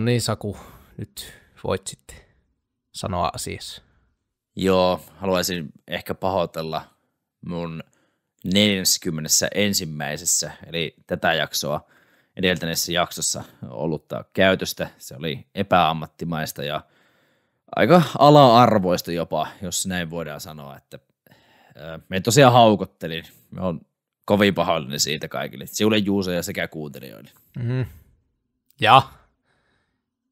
No niin Saku, nyt voit sitten sanoa asiassa. Joo, haluaisin ehkä pahoitella mun 41. eli tätä jaksoa edeltäneessä jaksossa ollutta käytöstä. Se oli epäammattimaista ja aika ala-arvoista jopa, jos näin voidaan sanoa, että me tosiaan haukottelin. Me on kovin pahoillinen siitä kaikille, Siulen Juuso ja sekä kuuntelijoille. Mm-hmm. Ja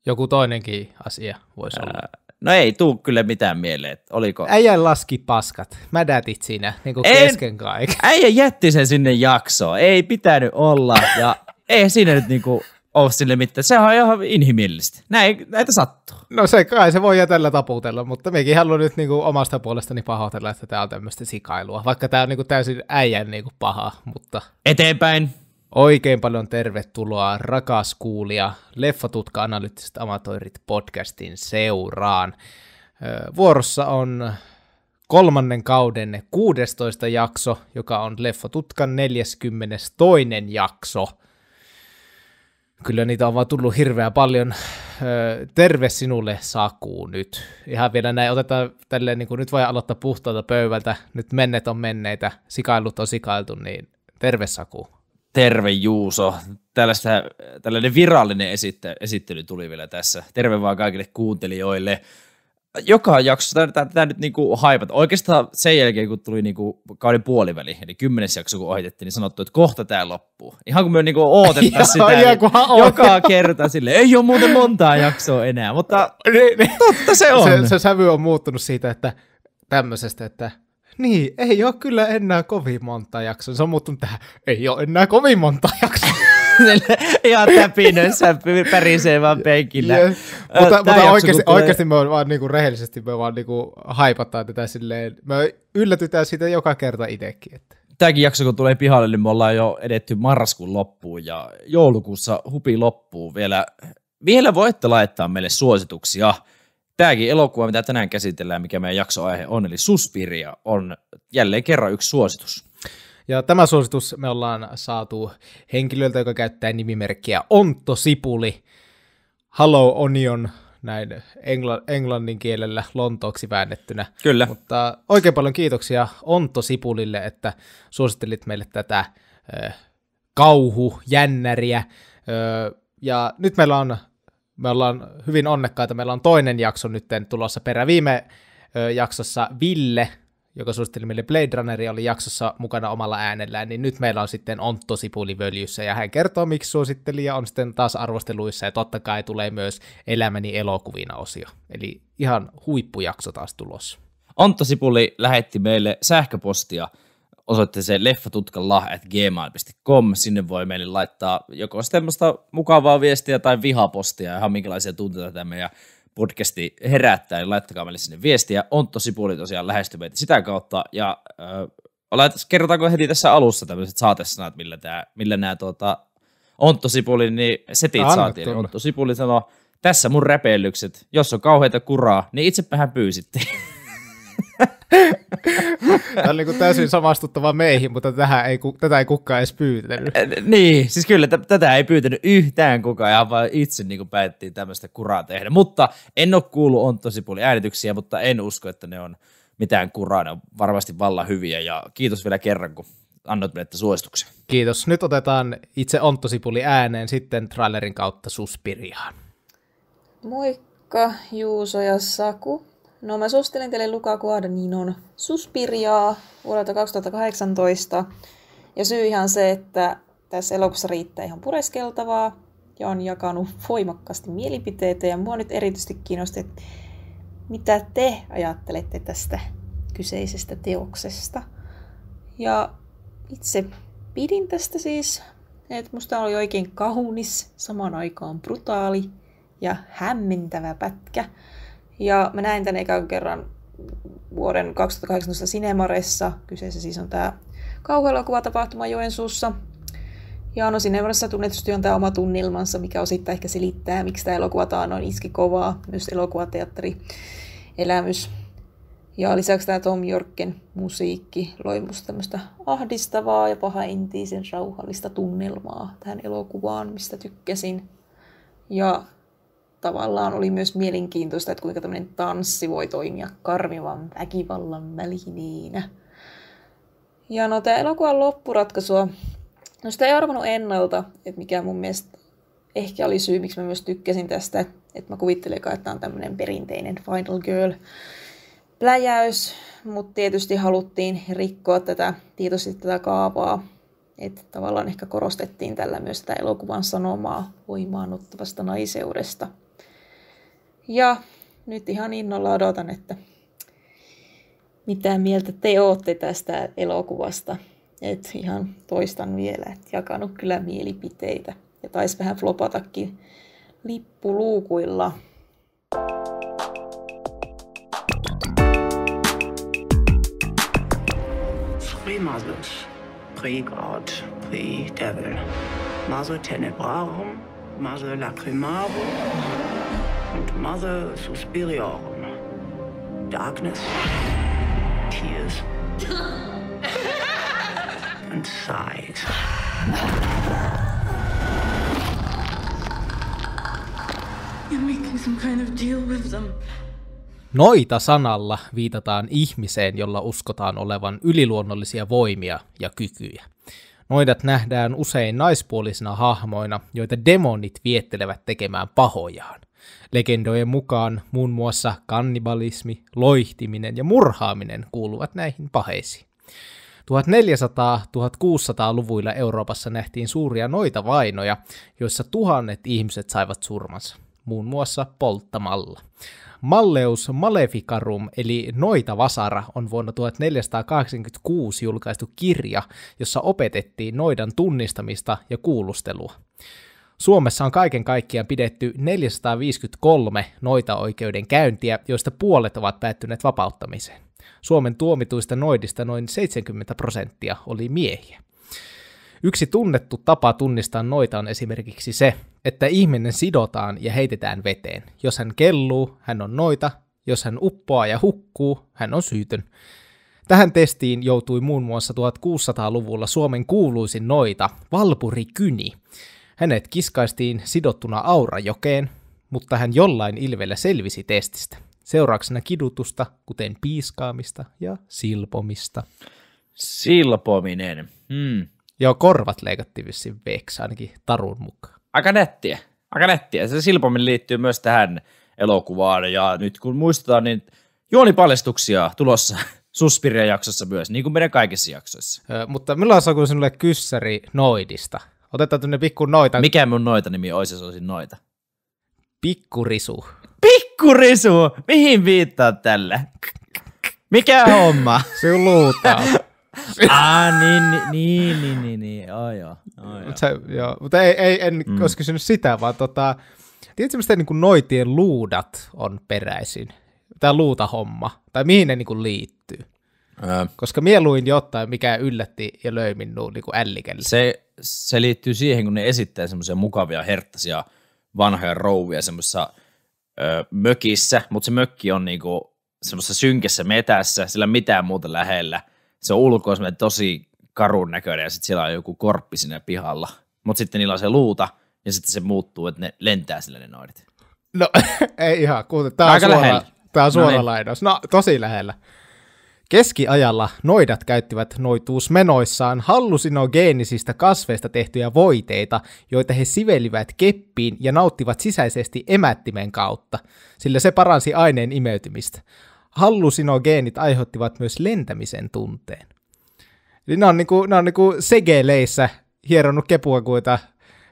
joku toinenkin asia voisi olla. no ei tuu kyllä mitään mieleen, että oliko... Äijä laski paskat, mädätit siinä niin kuin en, kesken kaiken. Äijä jätti sen sinne jaksoon, ei pitänyt olla ja ei siinä nyt niinku ole sille mitään. Se on ihan inhimillistä. Näin, näitä sattuu. No se kai, se voi jätellä taputella, mutta mekin haluan nyt niinku omasta puolestani pahoitella, että tämä on tämmöistä sikailua, vaikka tämä on niinku täysin äijän niinku paha, mutta... Eteenpäin. Oikein paljon tervetuloa rakas kuulija Leffatutka Analyyttiset amatoirit podcastin seuraan. Vuorossa on kolmannen kauden 16 jakso, joka on Leffatutkan 42. jakso. Kyllä niitä on vaan tullut hirveän paljon. Terve sinulle Saku nyt. Ihan vielä näin otetaan tälleen, niin kuin nyt voi aloittaa puhtaalta pöydältä. Nyt menneet on menneitä, sikailut on sikailtu, niin terve Saku. Terve Juuso. Tällaista, tällainen virallinen esitte esittely tuli vielä tässä. Terve vaan kaikille kuuntelijoille. Joka jakso, tämä nyt niinku haipat. Oikeastaan sen jälkeen, kun tuli niinku kauden puoliväli, eli kymmenes jakso, kun ohitettiin, niin sanottu, että kohta tämä loppuu. Ihan kuin me niinku ootettaisiin sitä ja, niin, on. joka kerta sille. Ei ole muuten montaa jaksoa enää, mutta niin, niin. totta se on. Se, se sävy on muuttunut siitä, että tämmöisestä, että niin, ei ole kyllä enää kovin monta jaksoa. Se on muuttunut tähän, ei ole enää kovin monta jaksoa. Ihan täpinössä pärisee vaan penkillä. Yes. Ö, mutta, mutta oikeasti, tulee... oikeasti me vaan niinku rehellisesti me vaan niinku haipataan tätä silleen. Me yllätytään siitä joka kerta itsekin. Että. Tämäkin jakso kun tulee pihalle, niin me ollaan jo edetty marraskuun loppuun ja joulukuussa hupi loppuu vielä. Vielä voitte laittaa meille suosituksia Tämäkin elokuva, mitä tänään käsitellään, mikä meidän jaksoaihe on, eli Suspiria, on jälleen kerran yksi suositus. Ja tämä suositus me ollaan saatu henkilöltä, joka käyttää nimimerkkiä Onto Sipuli. Hello Onion, näin engla- englannin kielellä lontooksi väännettynä. Kyllä. Mutta oikein paljon kiitoksia Onto Sipulille, että suosittelit meille tätä äh, kauhu, jännäriä. Äh, ja nyt meillä on me ollaan hyvin onnekkaita. Meillä on toinen jakso nyt tulossa perä. Viime jaksossa Ville, joka suositteli meille Blade Runneri, oli jaksossa mukana omalla äänellään, niin nyt meillä on sitten Ontto Sipulivöljyssä, ja hän kertoo, miksi suositteli, ja on sitten taas arvosteluissa, ja totta kai tulee myös Elämäni elokuvina osio. Eli ihan huippujakso taas tulossa. Ontto Sipuli lähetti meille sähköpostia, osoitteeseen leffatutkalla.gmail.com. Sinne voi meille laittaa joko semmoista mukavaa viestiä tai vihapostia, ihan minkälaisia tunteita tämä meidän podcasti herättää, niin laittakaa meille sinne viestiä. puoli tosiaan lähestyy sitä kautta, ja äh, kerrotaanko heti tässä alussa tämmöiset saatesanat, millä, tää, millä nämä tuota, puoli, niin setit Anna saatiin. tosi puoli sanoa, tässä mun räpeilykset, jos on kauheita kuraa, niin itsepähän pyysitte. Tämä on niin täysin samastuttava meihin, mutta tähän ei, tätä ei kukaan edes pyytänyt. Niin, siis kyllä t- tätä ei pyytänyt yhtään kukaan, ihan vaan itse niin kuin päätettiin tämmöistä kuraa tehdä. Mutta en ole kuullut, on tosi paljon äänityksiä, mutta en usko, että ne on mitään kuraa. Ne on varmasti valla hyviä ja kiitos vielä kerran, kun annoit meille suosituksen. Kiitos. Nyt otetaan itse Onttosipuli ääneen sitten trailerin kautta Suspiriaan. Moikka Juuso ja Saku. No mä suostelen teille Luka Guadagninon Suspiriaa vuodelta 2018. Ja syy ihan se, että tässä elokuvassa riittää ihan pureskeltavaa ja on jakanut voimakkaasti mielipiteitä. Ja mua nyt erityisesti kiinnosti, että mitä te ajattelette tästä kyseisestä teoksesta. Ja itse pidin tästä siis, että musta oli oikein kaunis, samaan aikaan brutaali ja hämmentävä pätkä. Ja mä näin tänne ekan kerran vuoden 2018 Sinemaressa. Kyseessä siis on tämä kauhuelokuvatapahtuma Joensuussa. Ja no Sinemaressa tunnetusti on tämä oma tunnelmansa, mikä osittain ehkä selittää, miksi tämä elokuva on iski kovaa, myös elokuvateatteri elämys. Ja lisäksi tämä Tom Yorkin musiikki loi musta tämmöistä ahdistavaa ja paha entisen rauhallista tunnelmaa tähän elokuvaan, mistä tykkäsin. Ja tavallaan oli myös mielenkiintoista, että kuinka tämmöinen tanssi voi toimia karmivan väkivallan välineenä. Ja no tämä elokuvan loppuratkaisua, no sitä ei arvannut ennalta, että mikä mun mielestä ehkä oli syy, miksi mä myös tykkäsin tästä, että mä kuvittelin, että tämä on tämmöinen perinteinen Final Girl pläjäys, mutta tietysti haluttiin rikkoa tätä tietoisesti tätä kaavaa, että tavallaan ehkä korostettiin tällä myös tätä elokuvan sanomaa voimaannuttavasta naiseudesta. Ja nyt ihan innolla odotan, että mitä mieltä te olette tästä elokuvasta. Et ihan toistan vielä, että jakanut kyllä mielipiteitä. Ja taisi vähän flopatakin lippuluukuilla. Free mothers, free God, free devil. Mother tenebrarum, mother lacrimarum and Mother Suspiriorum. Darkness, tears, and sighs. You're making some kind of deal with them. Noita sanalla viitataan ihmiseen, jolla uskotaan olevan yliluonnollisia voimia ja kykyjä. Noidat nähdään usein naispuolisina hahmoina, joita demonit viettelevät tekemään pahojaan. Legendojen mukaan muun muassa kannibalismi, loihtiminen ja murhaaminen kuuluvat näihin paheisiin. 1400-1600-luvuilla Euroopassa nähtiin suuria noita vainoja, joissa tuhannet ihmiset saivat surmansa, muun muassa polttamalla. Malleus Maleficarum eli Noita Vasara on vuonna 1486 julkaistu kirja, jossa opetettiin noidan tunnistamista ja kuulustelua. Suomessa on kaiken kaikkiaan pidetty 453 noita oikeudenkäyntiä, joista puolet ovat päättyneet vapauttamiseen. Suomen tuomituista noidista noin 70 prosenttia oli miehiä. Yksi tunnettu tapa tunnistaa noita on esimerkiksi se, että ihminen sidotaan ja heitetään veteen. Jos hän kelluu, hän on noita. Jos hän uppoaa ja hukkuu, hän on syytön. Tähän testiin joutui muun muassa 1600-luvulla Suomen kuuluisin noita, Valpuri Kyni, hänet kiskaistiin sidottuna Aurajokeen, mutta hän jollain ilveellä selvisi testistä. Seurauksena kidutusta, kuten piiskaamista ja silpomista. Silpominen. Hmm. Joo, korvat leikattiin vissiin veeksi ainakin tarun mukaan. Aika nättiä. Aika nättiä. Se silpominen liittyy myös tähän elokuvaan. Ja nyt kun muistetaan, niin juonipaljastuksia tulossa Suspiria-jaksossa myös, niin kuin meidän kaikissa jaksoissa. Ö, mutta milloin saako sinulle kyssäri Noidista? Otetaan tämmöinen pikku noita. Mikä mun noita nimi olisi, jos olisin noita? Pikkurisu. Pikkurisu? Mihin viittaa tällä? Mikä homma? luuta. Ah, niin, niin, niin, niin, niin, niin. Oh, joo. Oh, joo. joo. Mutta ei, ei, en mm. olisi kysynyt sitä, vaan tota, tiedätkö, mistä niin kuin noitien luudat on peräisin? Tämä luuta homma, tai mihin ne niin kuin liittyy? Ää... Koska mieluin jotain, mikä yllätti ja löi minun niin ällikelle. Se, se liittyy siihen, kun ne esittää semmoisia mukavia, herttäisiä vanhoja rouvia semmoisessa mökissä, mutta se mökki on niinku semmoisessa synkessä metässä, sillä mitään muuta lähellä. Se on ulkoa tosi karun näköinen ja sitten siellä on joku korppi siinä pihalla. Mutta sitten niillä on se luuta ja sitten se muuttuu, että ne lentää sillä ne noidit. No ei ihan, kuule, tämä on, suora, tää on suora no niin. lainaus. No tosi lähellä. Keskiajalla noidat käyttivät noituusmenoissaan hallusinogeenisistä kasveista tehtyjä voiteita, joita he sivelivät keppiin ja nauttivat sisäisesti emättimen kautta, sillä se paransi aineen imeytymistä. Hallusinogeenit aiheuttivat myös lentämisen tunteen. Eli nämä on, niinku, nämä on niinku segeleissä hieronnut kepuakuita,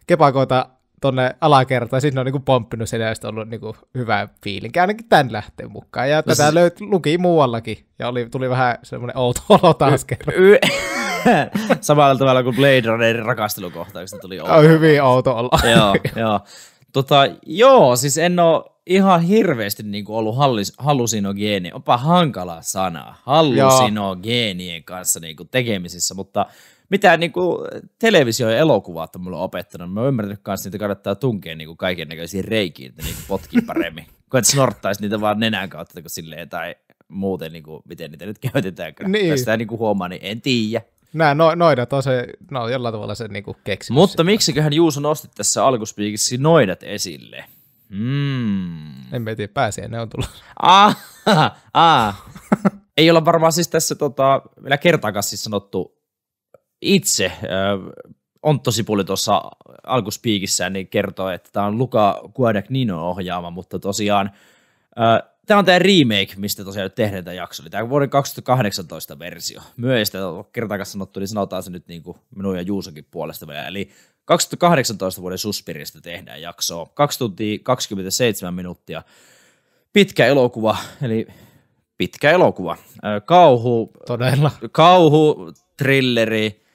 kepakoita tuonne alakertaan, sitten ne on niinku pomppinut sen ja ollut niinku hyvä fiilinki, ainakin tämän lähteen mukaan. Ja no tätä siis... löyt, luki muuallakin, ja oli, tuli vähän semmoinen outo olo taas kerran. Y- Samalla tavalla kuin Blade Runnerin rakastelukohtauksesta tuli outo. On hyvin outo olla. joo, joo. Tota, joo, siis en ole ihan hirveästi niin kuin ollut hallis, hallusinogeeni. Onpa hankala sana hallusinogeenien kanssa niin kuin tekemisissä, mutta mitään niin kuin, televisio- ja elokuvat on mulle opettanut. Mä oon ymmärtänyt kanssa, että niitä kannattaa tunkea niin kuin kaiken näköisiin reikiin, että niin potkii paremmin. kun et snorttaisi niitä vaan nenän kautta kun silleen, tai muuten, niin kuin, miten niitä nyt käytetään. Niin. Tästä niin kuin huomaa, niin en tiedä. Nämä no, noidat on se, no jollain tavalla se niin kuin keksimys. Mutta sitä. miksiköhän Juuso nosti tässä alkuspiikissä noidat esille? Mm. En mä tiedä, pääsiä ne on tullut. Ah, ah. Ei olla varmaan siis tässä tota, vielä kertaakaan siis sanottu itse Ontto Sipuli tuossa alkuspiikissä niin kertoi, että tämä on Luka Nino ohjaama, mutta tosiaan tämä on tämä remake, mistä tosiaan tehdään tämä jakso, eli tämä vuoden 2018 versio. Myöistä kertaakaan sanottu, niin sanotaan se nyt niin kuin minun ja Juusokin puolesta vielä. Eli 2018 vuoden Suspirista tehdään jaksoa. 2 tuntia 27 minuuttia. Pitkä elokuva, eli pitkä elokuva. Kauhu, Todella. kauhu, trilleri,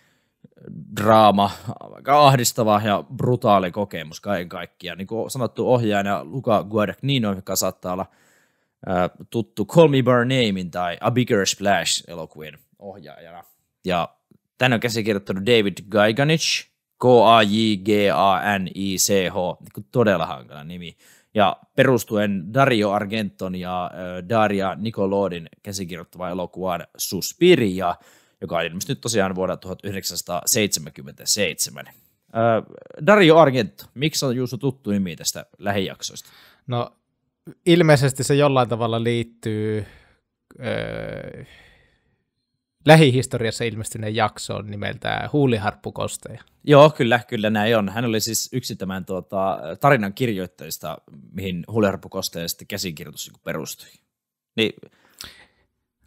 draama, aika ahdistava ja brutaali kokemus kaiken kaikkiaan. Niin kuin sanottu ohjaaja Luca Guadagnino, joka saattaa olla ää, tuttu Call Me By Namein tai A Bigger Splash elokuvien ohjaajana. Ja tänne on käsikirjoittanut David Gaiganich, K-A-J-G-A-N-I-C-H, niin todella hankala nimi. Ja perustuen Dario Argenton ja Daria Nicolodin käsikirjoittava elokuvaan Suspiria – joka on ilmestynyt tosiaan vuonna 1977. Äh, Dario Argento, miksi on Juuso tuttu nimi tästä lähijaksoista? No ilmeisesti se jollain tavalla liittyy öö, lähihistoriassa ilmestyneen jaksoon nimeltään Huuliharppukosteja. Joo, kyllä, kyllä näin on. Hän oli siis yksi tämän tuota, tarinan kirjoittajista, mihin Huuliharppukosteja sitten käsikirjoitus niinku perustui. Niin,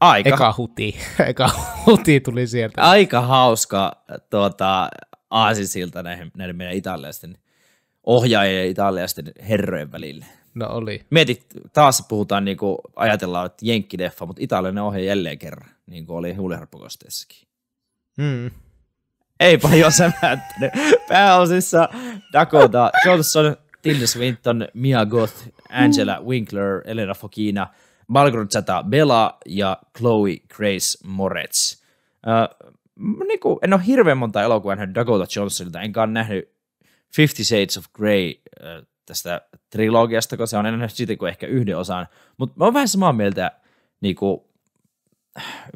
Aika. Eka huti. Eka huti tuli sieltä. Aika hauska tuota, aasisilta näiden, näiden meidän italialaisten ohjaajien ja italialaisten herrojen välille. No oli. Mietit, taas puhutaan, niin kuin ajatellaan, että jenkkideffa, mutta italialainen ohje jälleen kerran, niin kuin oli huuliharppukosteessakin. Hmm. Ei paljon määttänyt. Pääosissa Dakota Johnson, Tilda Swinton, Mia Goth, Angela Winkler, Elena Fokina – Zeta Bella ja Chloe Grace Moretz. Äh, niin kuin, en ole hirveän monta elokuvaa nähnyt Dakota Johnsonilta, enkä ole nähnyt Fifty Shades of Grey äh, tästä trilogiasta, kun se on enää siitä kuin ehkä yhden osan. Mutta mä oon vähän samaa mieltä, niin kuin,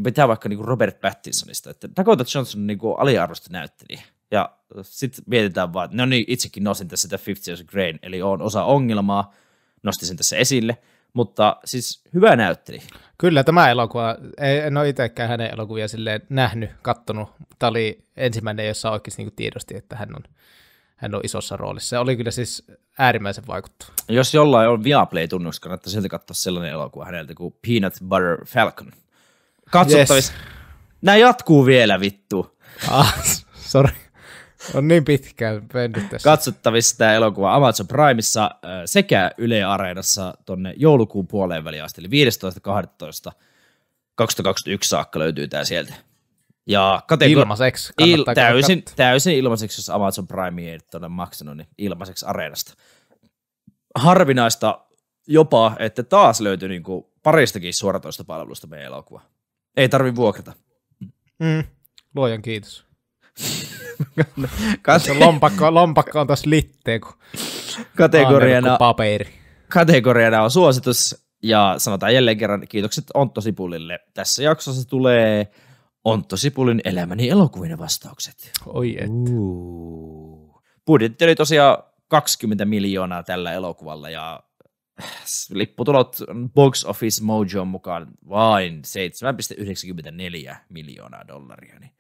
pitää vaikka niin kuin Robert Pattinsonista, että Dakota Johnson on niin aliarvosta näytteli. Ja sitten mietitään vaan, että no niin, itsekin nostin tässä sitä Fifty Shades of Grey, eli on osa ongelmaa, nostin sen tässä esille – mutta siis hyvä näytteli. Kyllä tämä elokuva, en ole itsekään hänen elokuvia silleen nähnyt, kattonut. Tämä oli ensimmäinen, jossa oikeasti niinku tiedosti, että hän on, hän on isossa roolissa. Se oli kyllä siis äärimmäisen vaikuttava. Jos jollain on Viaplay-tunnus, kannattaa silti katsoa sellainen elokuva häneltä kuin Peanut Butter Falcon. Katsottavissa. Yes. Nämä jatkuu vielä, vittu. Ah, sorry. On niin pitkään mennyt tässä. Katsottavissa tämä elokuva Amazon Primeissa äh, sekä Yle Areenassa tuonne joulukuun puoleen väliin asti, eli 15.12.2021 saakka löytyy tämä sieltä. Ja kategori- ilmaiseksi. Il- täysin, täysin ilmaiseksi, jos Amazon Prime ei ole maksanut, niin ilmaiseksi areenasta. Harvinaista jopa, että taas löytyy niin kuin paristakin suoratoista palvelusta meidän elokuva. Ei tarvi vuokrata. Mm. Luojan kiitos. Kate- lompakko, lompakko on tuossa litteen kuin kategoriana, paperi. Kategoriana on suositus ja sanotaan jälleen kerran kiitokset Ontto Sipulille. Tässä jaksossa tulee Ontto Sipulin elämäni elokuvien vastaukset. Oi et. Uh. Budjetti oli tosiaan 20 miljoonaa tällä elokuvalla ja lipputulot Box Office Mojo mukaan vain 7,94 miljoonaa dollaria. Niin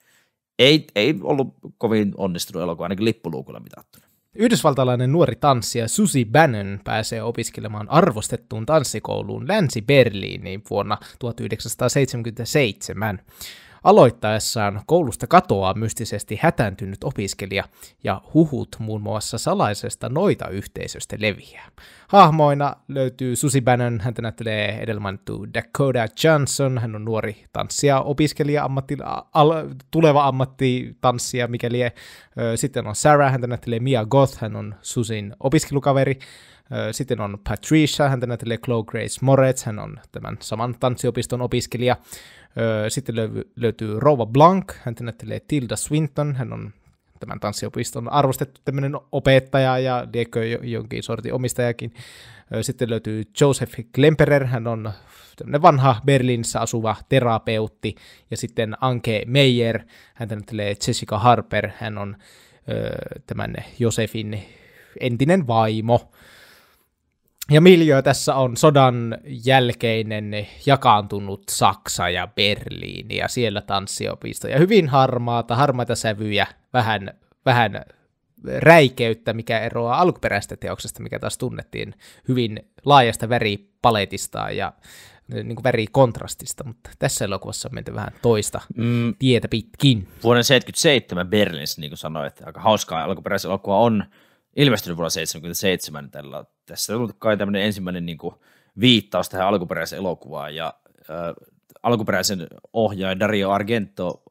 ei, ei ollut kovin onnistunut elokuva, ainakin lippuluukulla mitattuna. Yhdysvaltalainen nuori tanssija Susie Bannon pääsee opiskelemaan arvostettuun tanssikouluun Länsi-Berliiniin vuonna 1977. Aloittaessaan koulusta katoaa mystisesti hätääntynyt opiskelija ja huhut muun muassa salaisesta noita yhteisöstä leviää. Hahmoina löytyy Susi Bannon, häntä näyttelee edellä Dakota Johnson, hän on nuori tanssija, opiskelija, ammatti, al, tuleva ammattitanssija, mikäli äh, sitten on Sarah, häntä näyttelee Mia Goth, hän on Susin opiskelukaveri. Sitten on Patricia, häntä näyttelee Chloe Grace Moretz, hän on tämän saman tanssiopiston opiskelija. Sitten löytyy Rova Blanc, hän näyttelee Tilda Swinton, hän on tämän tanssiopiston arvostettu tämmöinen opettaja ja liekö jonkin sortin omistajakin. Sitten löytyy Joseph Klemperer, hän on tämmöinen vanha Berliinissä asuva terapeutti. Ja sitten Anke Meyer, hän näyttelee Jessica Harper, hän on tämän Josefin entinen vaimo. Ja miljö tässä on sodan jälkeinen jakaantunut Saksa ja Berliini ja siellä tanssiopisto. Ja hyvin harmaata, harmaita sävyjä, vähän, vähän räikeyttä, mikä eroaa alkuperäisestä teoksesta, mikä taas tunnettiin hyvin laajasta väripaletista ja eh, niin kuin värikontrastista, mutta tässä elokuvassa on menty vähän toista mm. tietä pitkin. Vuoden 1977 Berliinissä, niin kuin sanoit, aika hauskaa elokuva on ilmestynyt vuonna 1977 tällä. Tässä on kai tämmöinen ensimmäinen niin kuin, viittaus tähän alkuperäiseen elokuvaan, ja äh, alkuperäisen ohjaaja Dario Argento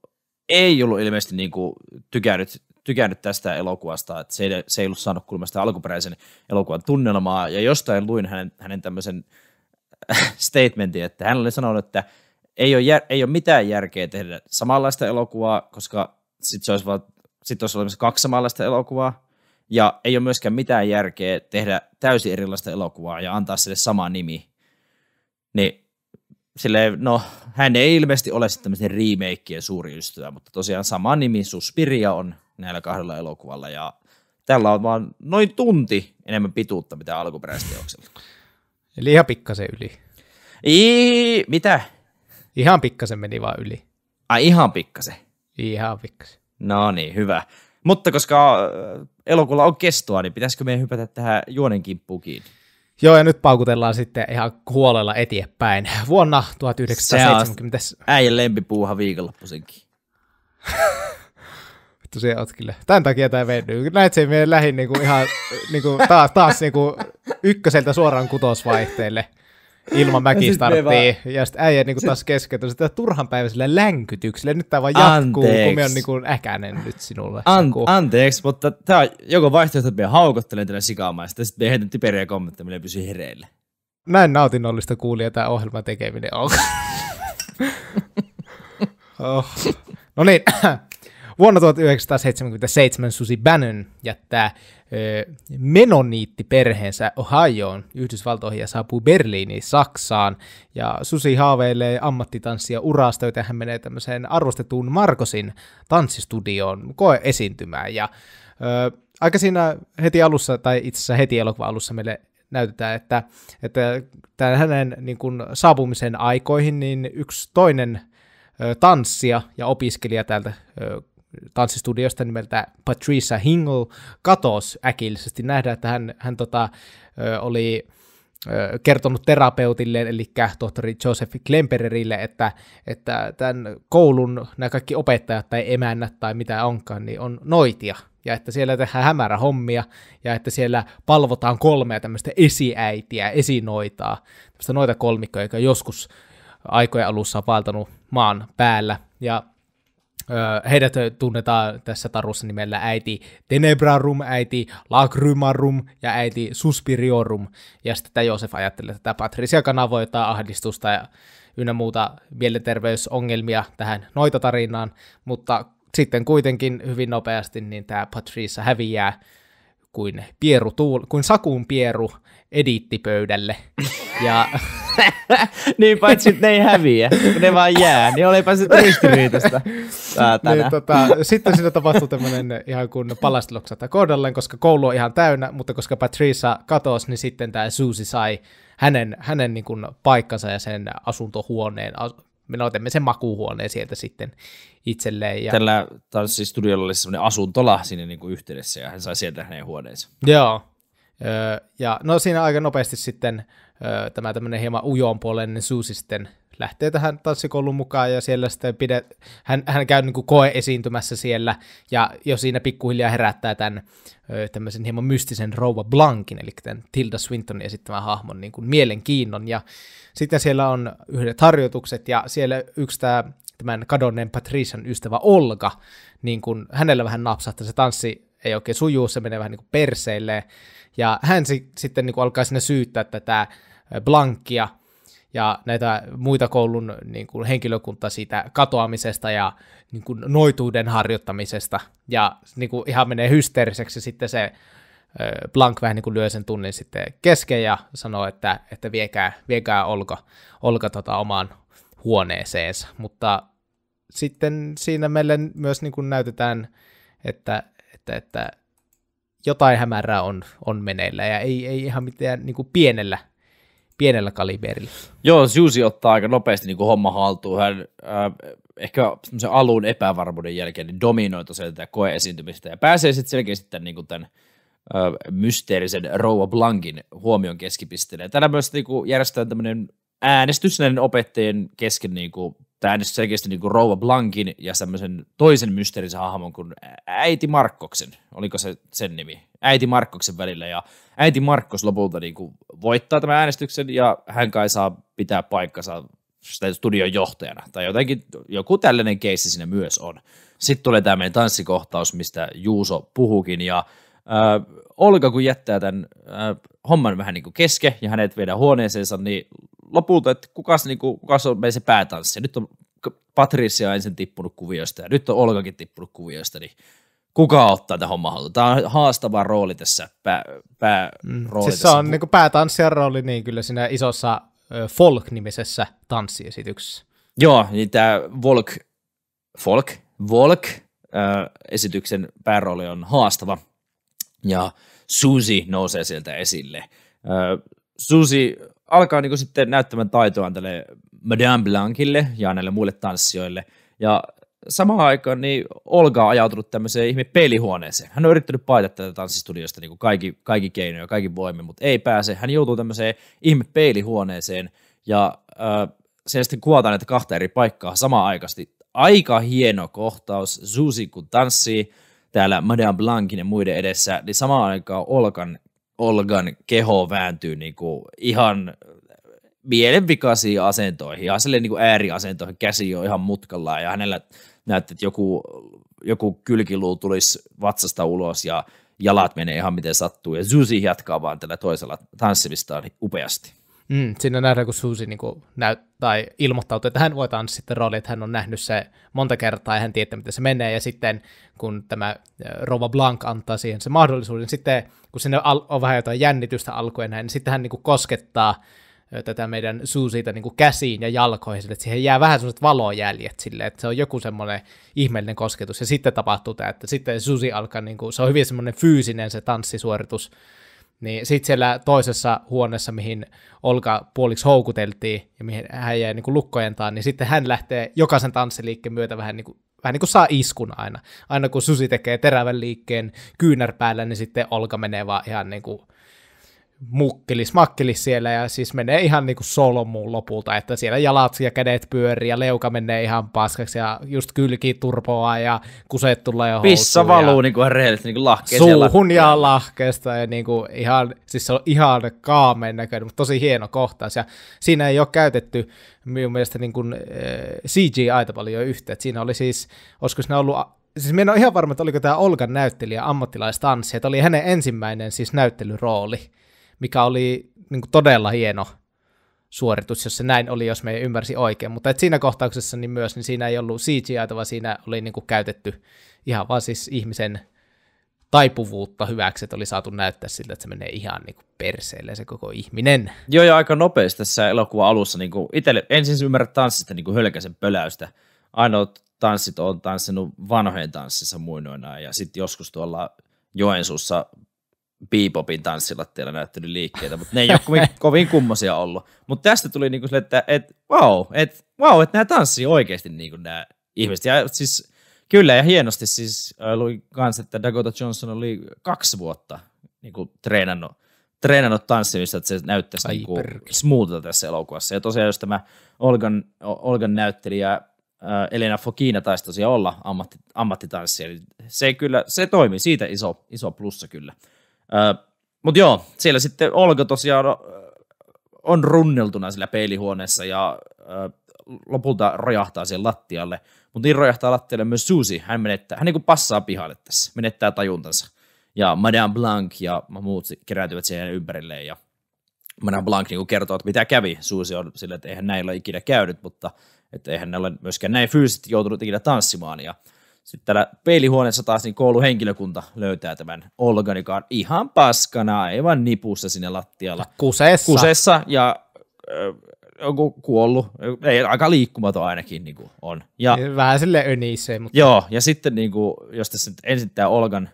ei ollut ilmeisesti niin kuin, tykännyt, tykännyt tästä elokuvasta, että se ei, se ei ollut saanut kuulemma alkuperäisen elokuvan tunnelmaa, ja jostain luin hänen, hänen tämmöisen äh, statementin, että hän oli sanonut, että ei ole, jär, ei ole mitään järkeä tehdä samanlaista elokuvaa, koska sitten se olisi vaan, sitten olisi olemassa kaksi samanlaista elokuvaa, ja ei ole myöskään mitään järkeä tehdä täysin erilaista elokuvaa ja antaa sille sama nimi. Niin silleen, no, hän ei ilmeisesti ole sitten tämmöisen remakeen suuri ystävä, mutta tosiaan sama nimi Suspiria on näillä kahdella elokuvalla ja tällä on vaan noin tunti enemmän pituutta mitä teoksella. Eli ihan pikkasen yli. I, mitä? Ihan pikkasen meni vaan yli. Ai ihan pikkasen? Ihan pikkasen. No niin, hyvä. Mutta koska äh, elokuulla on kestoa, niin pitäisikö meidän hypätä tähän juonen kimppuun Joo, ja nyt paukutellaan sitten ihan huolella eteenpäin. Vuonna 1970... Se on äijän lempipuuha viikonloppuisinkin. Vittu, se oot Tämän takia tämä mennyt. Näet sen meidän lähin niinku ihan niinku, taas, taas niinku ykköseltä suoraan kutosvaihteelle ilman mäkistarttia. Ja sitten äijä niinku taas keskeytyy sitä turhan päiväisellä länkytyksellä. Nyt tämä vaan jatkuu, Anteeksi. kun on niinku äkäinen nyt sinulle. An- anteeksi, mutta tämä on joko vaihtoehto, että me haukottelen tällä sikaamaista, ja sitten me heitän typeriä kommentteja, millä pysyy hereillä. Näin nautinnollista kuulija tämä ohjelman tekeminen on. oh. No niin, Vuonna 1977 Susi Bannon jättää menoniitti perheensä Ohioon. Yhdysvaltoihin ja saapuu Berliiniin Saksaan. Ja Susi haaveilee ammattitanssia urasta, joten hän menee tämmöiseen arvostettuun Markosin tanssistudioon koeesiintymään. Ja ö, aika siinä heti alussa, tai itse asiassa heti elokuvan alussa meille näytetään, että, että tämän hänen niin kuin, saapumisen aikoihin niin yksi toinen ö, tanssia ja opiskelija täältä ö, tanssistudiosta nimeltä Patricia Hingle katosi äkillisesti. Nähdään, että hän, hän tota, oli kertonut terapeutille eli tohtori Joseph Klempererille, että, että tämän koulun nämä kaikki opettajat tai emännät tai mitä onkaan, niin on noitia, ja että siellä tehdään hämärä hommia, ja että siellä palvotaan kolmea tämmöistä esiäitiä, esinoitaa, tämmöistä noita kolmikkoa, joka joskus aikojen alussa on valtanut maan päällä, ja heidät tunnetaan tässä tarussa nimellä äiti Tenebrarum, äiti Lagrymarum ja äiti Suspiriorum. Ja sitten tämä Joosef ajattelee, tätä tämä Patricia kanavoita ahdistusta ja ynnä muuta mielenterveysongelmia tähän noita tarinaan, mutta sitten kuitenkin hyvin nopeasti niin tämä Patricia häviää kuin, pieru tuul- kuin sakuun pieru edittipöydälle. Ja niin paitsi, että ne ei häviä, kun ne vaan jää, niin olipa se ristiriitasta. Niin, niin, tota, sitten siinä tapahtui tämmöinen ihan kuin palastuluksata kohdalleen, koska koulu on ihan täynnä, mutta koska Patricia katosi, niin sitten tämä Susi sai hänen, hänen niin kuin paikkansa ja sen asuntohuoneen, me otimme sen makuuhuoneen sieltä sitten itselleen. Ja... Tällä siis studiolla oli semmoinen asuntola sinne niin kuin yhteydessä ja hän sai sieltä hänen huoneensa. Joo. Öö, ja no siinä aika nopeasti sitten tämä tämmöinen hieman ujonpuoleinen Sue sitten lähtee tähän tanssikoulun mukaan ja siellä sitten pide, hän, hän käy niin kuin koe-esiintymässä siellä ja jo siinä pikkuhiljaa herättää tämän tämmöisen hieman mystisen rouva Blankin, eli tämän Tilda Swintonin esittämän hahmon niin kuin mielenkiinnon ja sitten siellä on yhdet harjoitukset ja siellä yksi tämä tämän kadonneen Patrician ystävä Olga, niin kuin hänellä vähän napsahtaa se tanssi ei oikein sujuu, se menee vähän niin kuin perseilleen, ja hän si- sitten niin kuin alkaa sinne syyttää tätä äh, Blankia ja näitä muita koulun niin kuin henkilökuntaa siitä katoamisesta ja niin kuin noituuden harjoittamisesta. Ja niin kuin ihan menee hysteeriseksi sitten se äh, Blank vähän niin kuin lyö sen tunnin sitten kesken ja sanoo, että, että viekää, viekää Olka, Olka tota omaan huoneeseensa. Mutta sitten siinä meille myös niin kuin näytetään, että, että, että jotain hämärää on, on meneillä ja ei, ei ihan mitään niin kuin pienellä, pienellä kaliberilla. Joo, Susi ottaa aika nopeasti niin kuin homma haltuun. Hän äh, ehkä semmoisen alun epävarmuuden jälkeen niin dominoi tosiaan tätä koeesiintymistä ja pääsee sitten selkeästi tämän, niin kuin tämän äh, mysteerisen Rouva Blankin huomion keskipisteelle. Täällä myös niin järjestetään tämmöinen äänestys näiden opettajien kesken niin kuin, tämä äänestys selkeästi niin kuin Rouva Blankin ja semmoisen toisen mysteerisen hahmon kuin äiti Markkoksen, oliko se sen nimi, äiti Markkoksen välillä ja äiti Markkos lopulta niin kuin voittaa tämän äänestyksen ja hän kai saa pitää paikkansa studion johtajana tai jotenkin joku tällainen keissi siinä myös on. Sitten tulee tämä meidän tanssikohtaus, mistä Juuso puhukin ja äh, Olga kun jättää tämän äh, homman vähän niin kuin keske ja hänet viedään huoneeseensa, niin lopulta, että kukas, niin kuin, kukas on meidän se päätanssi. Nyt on Patricia ensin tippunut kuviosta ja nyt on Olkakin tippunut kuviosta, niin kuka ottaa tämän homman haltuun? Tämä on haastava rooli tässä, pää, päärooli mm, siis tässä. se on niin päätanssijan rooli niin kyllä siinä isossa Folk-nimisessä tanssiesityksessä. Joo, niin tämä Volk, Folk, Volk äh, esityksen päärooli on haastava ja Susi nousee sieltä esille. Äh, Susi alkaa niin kuin sitten näyttämään taitoaan tälle Madame Blancille ja näille muille tanssijoille. Ja samaan aikaan niin Olga on ajautunut tämmöiseen ihme pelihuoneeseen. Hän on yrittänyt paita tätä tanssistudiosta niin kuin kaikki, kaikki keinoja, kaikki voimia, mutta ei pääse. Hän joutuu tämmöiseen ihme pelihuoneeseen ja äh, siellä sitten kuvataan näitä kahta eri paikkaa samaan aikaan. Aika hieno kohtaus. Susi kun tanssii täällä Madame Blancin ja muiden edessä, niin samaan aikaan Olkan Olgan keho vääntyy niin kuin ihan mielenpikaisiin asentoihin, ihan silleen niin ääriasentoihin, käsi on ihan mutkalla ja hänellä näyttää, että joku, joku kylkiluu tulisi vatsasta ulos ja jalat menee ihan miten sattuu ja Zuzi jatkaa vaan tällä toisella tanssimistaan upeasti. Mm, siinä nähdään, kun Susi niin kuin näyt, tai ilmoittautuu, että hän voi tanssia sitten rooli, että hän on nähnyt se monta kertaa ja hän tietää, miten se menee. Ja sitten kun tämä äh, Rova Blanc antaa siihen se mahdollisuuden, niin sitten kun sinne on vähän jotain jännitystä alkuen, niin sitten hän niin kuin koskettaa tätä meidän Suusiita niin käsiin ja jalkoihin, että siihen jää vähän sellaiset valojäljet sille, että se on joku semmoinen ihmeellinen kosketus, ja sitten tapahtuu tämä, että sitten Susi alkaa, niin kuin, se on hyvin semmoinen fyysinen se tanssisuoritus, niin sitten siellä toisessa huoneessa, mihin Olka puoliksi houkuteltiin ja mihin hän jäi niin lukkojen taan, niin sitten hän lähtee jokaisen tanssiliikkeen myötä vähän niin kuin vähän niin kuin saa iskun aina. Aina kun Susi tekee terävän liikkeen kyynärpäällä, niin sitten Olka menee vaan ihan niin kuin mukkelis, makkelis siellä ja siis menee ihan niin kuin solmuun lopulta, että siellä jalat ja kädet pyörii ja leuka menee ihan paskaksi ja just kylki turpoaa ja kuseet tulee jo Pissa valuu niin kuin rehellisesti niin lahkeeseen. Suuhun ja lahkeesta ja niin kuin ihan, siis se on ihan kaameen näköinen, mutta tosi hieno kohtaus ja siinä ei ole käytetty minun mielestä niin kuin, äh, eh, CGI-ta paljon yhtä, että siinä oli siis, olisiko siinä ollut siis minä en ole ihan varma, että oliko tämä Olkan näyttelijä ammattilaistanssi, että oli hänen ensimmäinen siis näyttelyrooli mikä oli niin kuin todella hieno suoritus, jos se näin oli, jos me ymmärsi oikein. Mutta et siinä kohtauksessa niin myös, niin siinä ei ollut CGI, vaan siinä oli niin kuin käytetty ihan vaan siis ihmisen taipuvuutta hyväksi, että oli saatu näyttää siltä, että se menee ihan niin kuin perseelle se koko ihminen. Joo, ja aika nopeasti tässä elokuva alussa. Niin kuin ensin ymmärrät tanssista niin kuin hölkäsen pöläystä. Ainoat tanssit on tanssinut vanhojen tanssissa muinoina ja sitten joskus tuolla Joensuussa bebopin tanssilattialla näyttänyt liikkeitä, mutta ne ei ole kovin, kovin kummosia ollut. Mutta tästä tuli niinku sille, että et, wow, et, wow, että nämä tanssii oikeasti niinku nämä ihmiset. Ja siis kyllä ja hienosti siis äh, luin kanssa, että Dakota Johnson oli kaksi vuotta niinku treenannut, treenannut tanssimista, että se näyttäisi niinku smoothilta tässä elokuvassa. Ja tosiaan jos tämä Olgan, Olgan näyttelijä äh, Elena Fokina taisi tosiaan olla ammatti, ammattitanssija, niin se, kyllä, se toimi siitä iso, iso plussa kyllä. Äh, mutta joo, siellä sitten Olga tosiaan äh, on runneltuna sillä peilihuoneessa ja äh, lopulta rojahtaa siihen lattialle. Mutta niin rojahtaa lattialle myös Susi. Hän, menettää, hän niin kuin passaa pihalle tässä, menettää tajuntansa. Ja Madame Blanc ja muut kerääntyvät siihen ympärilleen ja Madame Blanc niin kertoo, että mitä kävi. Suusi on sillä, että eihän näillä ole ikinä käynyt, mutta että eihän ne ole myöskään näin fyysisesti joutunut ikinä tanssimaan. Ja sitten täällä peilihuoneessa taas niin kouluhenkilökunta löytää tämän Olgan, joka on ihan paskana, aivan nipussa sinne lattialla. Kusessa. Kusessa ja ö, onko kuollut, ei, aika liikkumaton ainakin niin kuin on. Ja, niin, Vähän sille önisee. Mutta... Joo, ja sitten niin kuin, jos tässä nyt ensin tämä Olgan,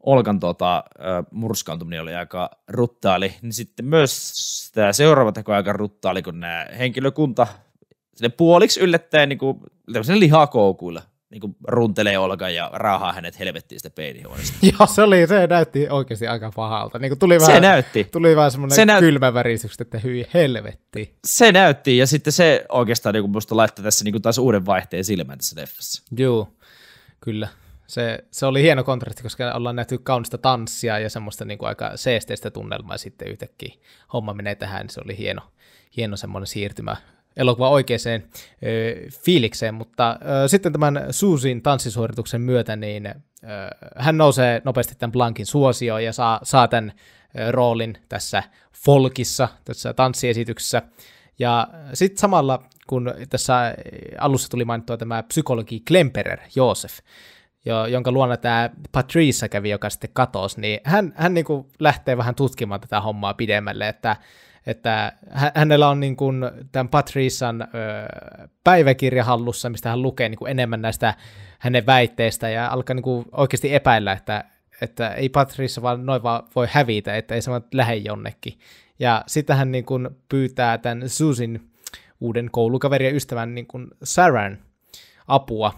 Olkan tota, murskaantuminen oli aika ruttaali, niin sitten myös tämä seuraava teko aika ruttaali, kun nämä henkilökunta sinne puoliksi yllättäen niin kuin, lihakoukuilla niin kuin runtelee olka ja raahaa hänet helvettiin sitä peilihuoneesta. Joo, se, oli, se näytti oikeasti aika pahalta. Niin tuli vähän, se näytti. Tuli vähän semmoinen se näyt... kylmä värisys, että hyi helvetti. Se näytti, ja sitten se oikeastaan niin musta laittaa tässä niin kuin taas uuden vaihteen silmään tässä leffassa. Joo, kyllä. Se, se oli hieno kontrasti, koska ollaan nähty kaunista tanssia ja semmoista niin kuin aika seesteistä tunnelmaa, ja sitten yhtäkkiä homma menee tähän, niin se oli hieno, hieno semmoinen siirtymä elokuva oikeaan fiilikseen, mutta ö, sitten tämän Suusin tanssisuorituksen myötä niin ö, hän nousee nopeasti tämän Blankin suosioon ja saa, saa tämän ö, roolin tässä folkissa, tässä tanssiesityksessä. Ja sitten samalla, kun tässä alussa tuli mainittua tämä psykologi Klemperer, Joosef, jo, jonka luona tämä Patrice kävi, joka sitten katosi, niin hän, hän niin lähtee vähän tutkimaan tätä hommaa pidemmälle, että että hänellä on niin kuin tämän Patrician päiväkirja hallussa, mistä hän lukee niin kuin enemmän näistä hänen väitteistä ja alkaa niin kuin oikeasti epäillä, että, että ei Patrissa vaan noin vaan voi hävitä, että ei se vaan lähde jonnekin. Ja sitten hän niin kuin pyytää tämän Susin uuden koulukaverin ja ystävän niin kuin Saran apua,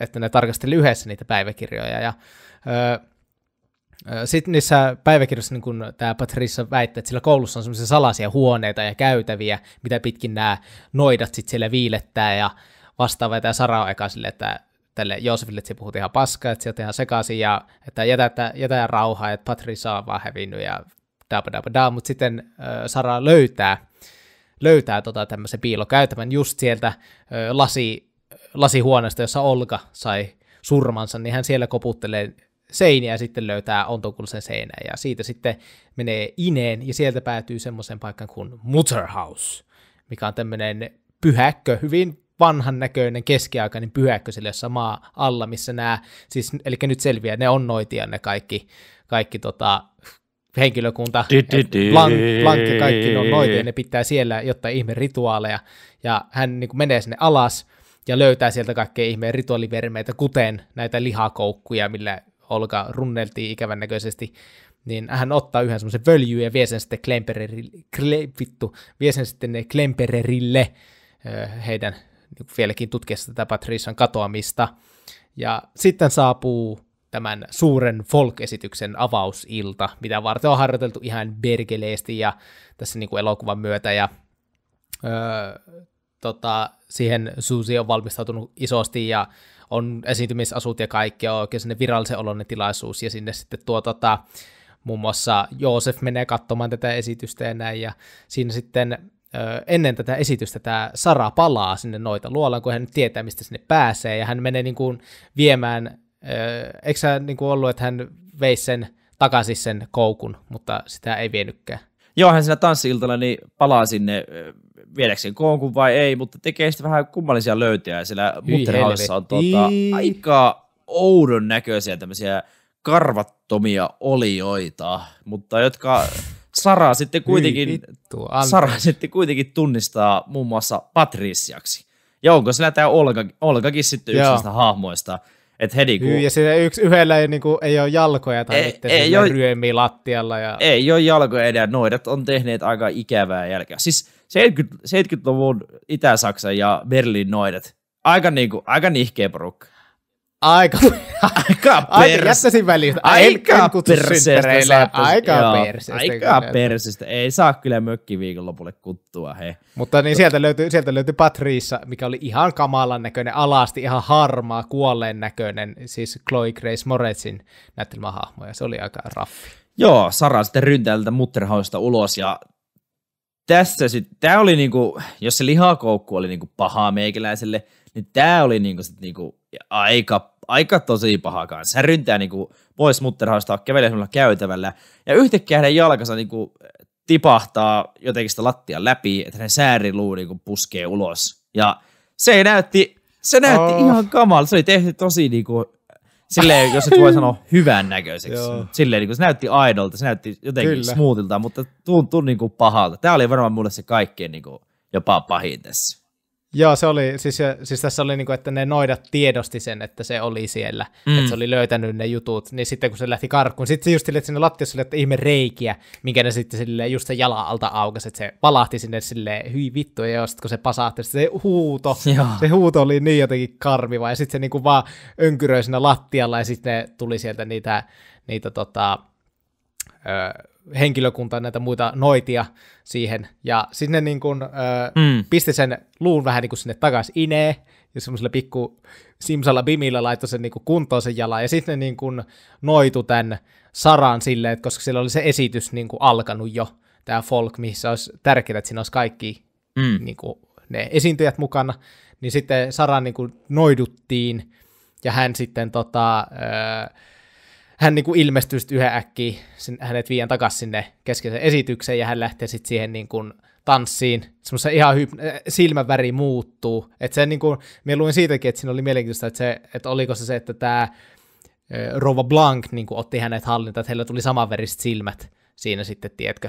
että ne tarkastelivat yhdessä niitä päiväkirjoja ja sitten niissä päiväkirjoissa niin kun tämä Patricia väittää, että sillä koulussa on semmoisia salaisia huoneita ja käytäviä, mitä pitkin nämä noidat sitten siellä viilettää ja vastaava. Ja tämä Sara on eka sille, että tälle Joosefille, että se puhut ihan paskaa, että sieltä ihan sekaisin ja että jätä, että, jätä rauhaa, että Patricia on vaan hävinnyt ja da, mutta sitten äh, Sara löytää, löytää tota tämmöisen piilokäytävän just sieltä äh, lasi, lasihuoneesta, jossa Olga sai surmansa, niin hän siellä koputtelee seiniä sitten löytää Ontokulsen seinää ja siitä sitten menee ineen ja sieltä päätyy semmoisen paikan kuin Mutterhaus, mikä on tämmöinen pyhäkkö, hyvin vanhan näköinen keskiaikainen pyhäkkö sillä jossa maa alla, missä nämä, siis, eli nyt selviää, ne on noitia ne kaikki, kaikki tota, henkilökunta, blank ja kaikki ne on noitia, ne pitää siellä jotta ihme rituaaleja, ja hän niin kuin menee sinne alas, ja löytää sieltä kaikkea ihmeen rituaalivermeitä, kuten näitä lihakoukkuja, millä Olga runneltiin ikävän näköisesti, niin hän ottaa yhden semmoisen völjyn ja vie sen sitten Klempererille, kle, vittu, vie sen sitten ne Klempererille heidän niin vieläkin tutkiessa tätä Patrician katoamista. Ja sitten saapuu tämän suuren folk-esityksen avausilta, mitä varten on harjoiteltu ihan bergeleesti ja tässä niin kuin elokuvan myötä. Ja, öö, tota, siihen Susi on valmistautunut isosti ja on esiintymisasut ja kaikki, on oikein sinne virallisen oloinen tilaisuus, ja sinne sitten tuo tota, muun muassa Joosef menee katsomaan tätä esitystä ja näin, ja siinä sitten ennen tätä esitystä tämä Sara palaa sinne noita luolaan, kun hän nyt tietää, mistä sinne pääsee, ja hän menee niin kuin viemään, eikö sä niin kuin ollut, että hän vei sen takaisin sen koukun, mutta sitä ei vienytkään. Joo, hän siinä tanssi-iltana niin palaa sinne viedäkseen konkun vai ei, mutta tekee sitten vähän kummallisia löytöjä. Siellä Mutterhallissa on tuota, aika oudon näköisiä tämmöisiä karvattomia olioita, mutta jotka Sara sitten kuitenkin, vittu, Sara sitten kuitenkin tunnistaa muun muassa Patriciaksi. Ja onko sillä tämä Olga, Olgakin sitten yksi hahmoista, et heti kun... Ja siinä yksi, yhdellä ei, niin kuin, ei ole jalkoja tai ei, sitten ei ole... ryömii lattialla. Ja... Ei ole jalkoja edellä, Noidat on tehneet aika ikävää jälkeä. Siis 70, 70-luvun Itä-Saksa ja Berliin noidat. Aika, niin kuin, aika nihkeä porukka. Aika, aika pers... Aika, välistä. Aika en, en Aika joo, perseestä. Aika kyllä. perseestä. Ei saa kyllä mökkiviikonlopulle kuttua, he. Mutta niin sieltä löytyi, sieltä löytyi patrissa, mikä oli ihan kamalan näköinen, alasti ihan harmaa, kuolleen näköinen, siis Chloe Grace Moretzin näyttelmähahmo, ja se oli aika raffi. Joo, Sara sitten ryntäältä mutterhausta ulos, ja tässä sitten, tämä oli niinku, jos se lihakoukku oli niinku pahaa meikäläiselle, niin tämä oli niinku sitten niinku aika, aika tosi paha kanssa. Hän ryntää niin kuin pois mutterhaasta, kävelee semmoilla käytävällä, ja yhtäkkiä hänen jalkansa niin kuin tipahtaa jotenkin sitä lattian läpi, että hänen sääriluu niin kuin puskee ulos. Ja se näytti, se näytti oh. ihan kamalta. Se oli tehty tosi niin kuin, silleen, jos et voi sanoa hyvän näköiseksi. Silleen, niin kuin, se näytti aidolta, se näytti jotenkin Kyllä. smoothilta, mutta tuntui niin kuin pahalta. Tämä oli varmaan mulle se kaikkein niin kuin, jopa pahin tässä. Joo, se oli, siis, siis tässä oli niin kuin, että ne noidat tiedosti sen, että se oli siellä, mm. että se oli löytänyt ne jutut, niin sitten kun se lähti karkuun, sitten se just sille, että sinne lattiassa oli, että ihme reikiä, minkä ne sitten sille just se jalan alta aukasi, että se palahti sinne sille hyi vittu, ja sitten kun se pasahti, se huuto, Joo. se huuto oli niin jotenkin karmiva, ja sitten se niin kuin vaan önkyröi siinä lattialla, ja sitten ne tuli sieltä niitä, niitä tota, ö, henkilökuntaa, näitä muita noitia siihen, ja sitten ne niin kuin, äh, mm. pisti sen luun vähän niin kuin sinne takaisin inee, ja semmoisella pikku simsalla bimillä laittoi sen niin kuin kuntoon sen jalan, ja sitten ne niin kuin noitu tämän saran silleen, että koska siellä oli se esitys niin kuin alkanut jo, tämä folk, missä olisi tärkeää, että siinä olisi kaikki mm. niin kuin, ne esiintyjät mukana, niin sitten Sara niin kuin noiduttiin, ja hän sitten tota, äh, hän niin kuin ilmestyy yhä äkkiä, sen, hänet viien takaisin sinne keskeisen esitykseen ja hän lähtee sitten siihen niin kuin tanssiin. Semmoisen ihan hyp- äh, silmäväri muuttuu. Että se niin kuin, minä luin siitäkin, että siinä oli mielenkiintoista, että, se, että oliko se se, että tämä äh, Rova Blanc niin kuin otti hänet hallintaan, että heillä tuli samanveriset silmät siinä sitten, tiedätkö.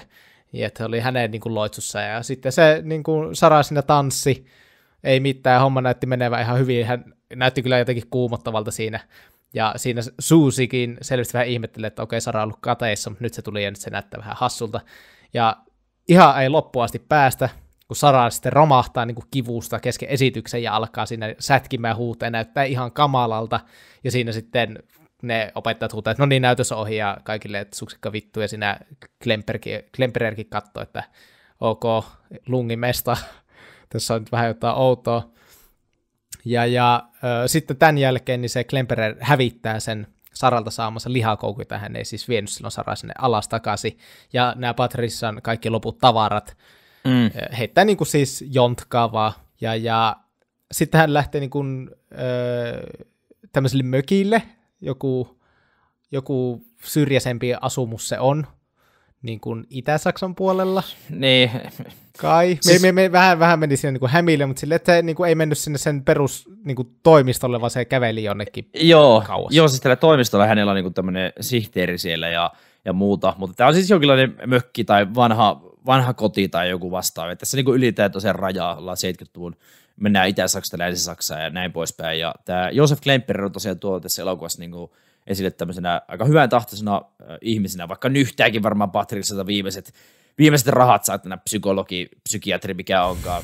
Ja että oli hänen niin kuin loitsussa ja sitten se niin kuin Sara siinä tanssi, ei mitään, homma näytti menevän ihan hyvin, hän näytti kyllä jotenkin kuumottavalta siinä, ja siinä Suusikin selvästi vähän ihmetteli, että okei, Sara on ollut kateissa, mutta nyt se tuli ja nyt se näyttää vähän hassulta. Ja ihan ei loppuun asti päästä, kun Sara sitten romahtaa niin kuin kivusta kesken esityksen ja alkaa siinä sätkimään huuteen, näyttää ihan kamalalta. Ja siinä sitten ne opettajat huutaa, että no niin, näytös ohi ja kaikille, että suksikka vittu. Ja siinä Klemperkin katsoo, että ok, lungimesta, tässä on nyt vähän jotain outoa. Ja, ja ö, sitten tämän jälkeen niin se Klemperer hävittää sen Saralta saamansa lihakoukku, jota hän ei siis vienyt silloin saraa sinne alas takaisin. Ja nämä Patrissan kaikki loput tavarat mm. heittää niin kuin siis jontkaa Ja, ja sitten hän lähtee niin kuin, ö, tämmöiselle mökille, joku, joku syrjäsempi asumus se on, niin kuin Itä-Saksan puolella. Niin, Kai. Siis... Me, me, me, vähän, vähän meni sinne niin kuin hämille, mutta sille, että niin kuin ei mennyt sinne sen perus niin kuin toimistolle, vaan se käveli jonnekin joo, kauas. Joo, siis tällä toimistolla hänellä on niin kuin tämmöinen sihteeri siellä ja, ja muuta, mutta tämä on siis jonkinlainen mökki tai vanha, vanha koti tai joku vastaava. Tässä niin kuin ylitetään tosiaan rajaa, 70-luvun mennään Itä-Saksasta, Länsi-Saksaan ja näin poispäin. Ja tämä Josef Klemper on tosiaan tuolla tässä elokuvassa niin kuin esille tämmöisenä aika hyvän tahtoisena ihmisenä, vaikka nyhtääkin varmaan Patrilta viimeiset viimeiset rahat saa tänä psykologi, psykiatri, mikä onkaan,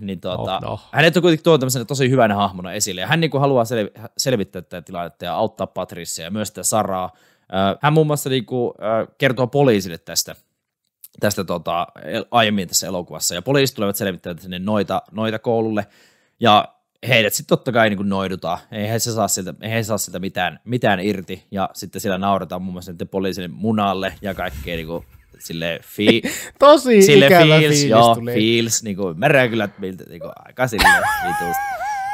niin tuota, no, no. hänet on kuitenkin tuonut tosi hyvänä hahmona esille, ja hän niin kuin haluaa sel- selvittää tätä tilannetta ja auttaa Patricia ja myös sitä Saraa. Hän muun muassa niin kuin, kertoo poliisille tästä, tästä tuota, aiemmin tässä elokuvassa, ja poliisit tulevat selvittämään sinne noita, noita koululle, ja heidät sitten totta kai niin noidutaan, ei he saa sieltä, he saa sieltä mitään, mitään irti, ja sitten siellä nauretaan muun muassa niiden poliisin munalle ja kaikkea niin kuin, sille fi- Tosi sille fiilis joo, tuli. Feels, niin kuin, ymmärrän kyllä, että miltä, niin kuin, aika silleen vitusta.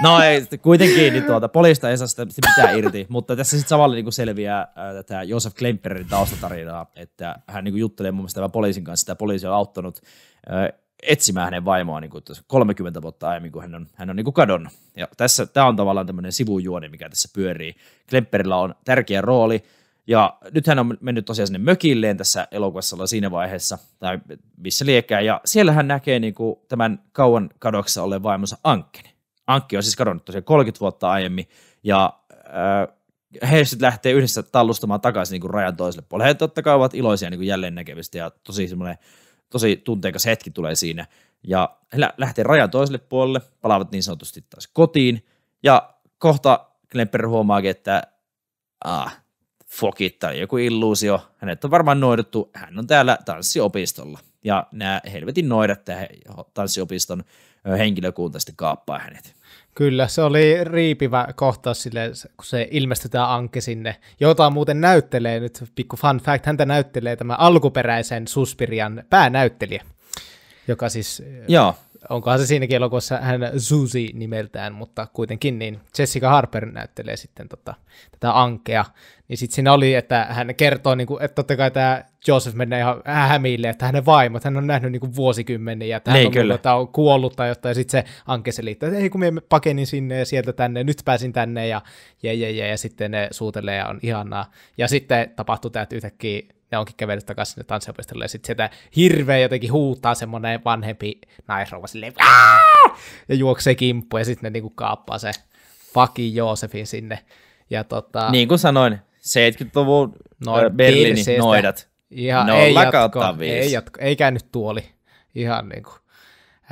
No ei, kuitenkin niin tuota, poliista ei saa sitä, sitä mitään irti, mutta tässä sitten samalla niin kuin selviää äh, tätä Josef Klemperin taustatarinaa, että hän niin kuin juttelee mun mielestä poliisin kanssa, että poliisi on auttanut äh, etsimään hänen vaimoa niin kuin 30 vuotta aiemmin, kun hän on, hän on niin kuin kadonnut. Ja tässä, tämä on tavallaan tämmöinen sivujuoni, mikä tässä pyörii. Klemperillä on tärkeä rooli, ja nyt hän on mennyt tosiaan sinne mökilleen tässä elokuvassa siinä vaiheessa, tai missä liekää, ja siellä hän näkee niin kuin tämän kauan kadoksessa olleen vaimonsa Ankkeni. Ankki on siis kadonnut tosiaan 30 vuotta aiemmin, ja äh, he sitten lähtee yhdessä tallustamaan takaisin niin kuin rajan toiselle puolelle. He totta kai ovat iloisia niin kuin jälleen näkemistä, ja tosi semmoinen tosi tunteikas hetki tulee siinä. Ja he lähtee rajan toiselle puolelle, palaavat niin sanotusti taas kotiin, ja kohta Klemper huomaakin, että ah, fokit tai joku illuusio. Hänet on varmaan noiduttu, hän on täällä tanssiopistolla. Ja nämä helvetin noidat tähän tanssiopiston henkilökunta sitten kaappaa hänet. Kyllä, se oli riipivä kohtaus sille, kun se ilmestyi tämä Anke sinne, jota muuten näyttelee nyt, pikku fun fact, häntä näyttelee tämä alkuperäisen Suspirian päänäyttelijä, joka siis Joo onkohan se siinäkin elokuussa hän Susi nimeltään, mutta kuitenkin niin Jessica Harper näyttelee sitten tota, tätä ankea. Niin sitten siinä oli, että hän kertoo, niin kuin, että totta kai tämä Joseph menee ihan hämille, että hänen vaimot, hän on nähnyt niin kuin vuosikymmeniä, että hän niin, on, on kuollut tai jotain, ja sitten se anke selittää, että ei kun me pakenin sinne ja sieltä tänne, nyt pääsin tänne, ja, ja, ja, ja, ja sitten ne suutelee ja on ihanaa. Ja sitten tapahtuu tämä, että yhtäkkiä ne onkin kävellyt takaisin sinne tanssiopistolle, ja sitten sieltä hirveä jotenkin huutaa semmoinen vanhempi naisrouva silleen, ja juoksee kimppu, ja sitten ne niinku kaappaa se faki Joosefin sinne. Ja tota, niin kuin sanoin, 70-luvun noin, Berliinin noidat. Ihan, no, ei, jatko, ei, jatko, ei käynyt tuoli. Ihan niin kuin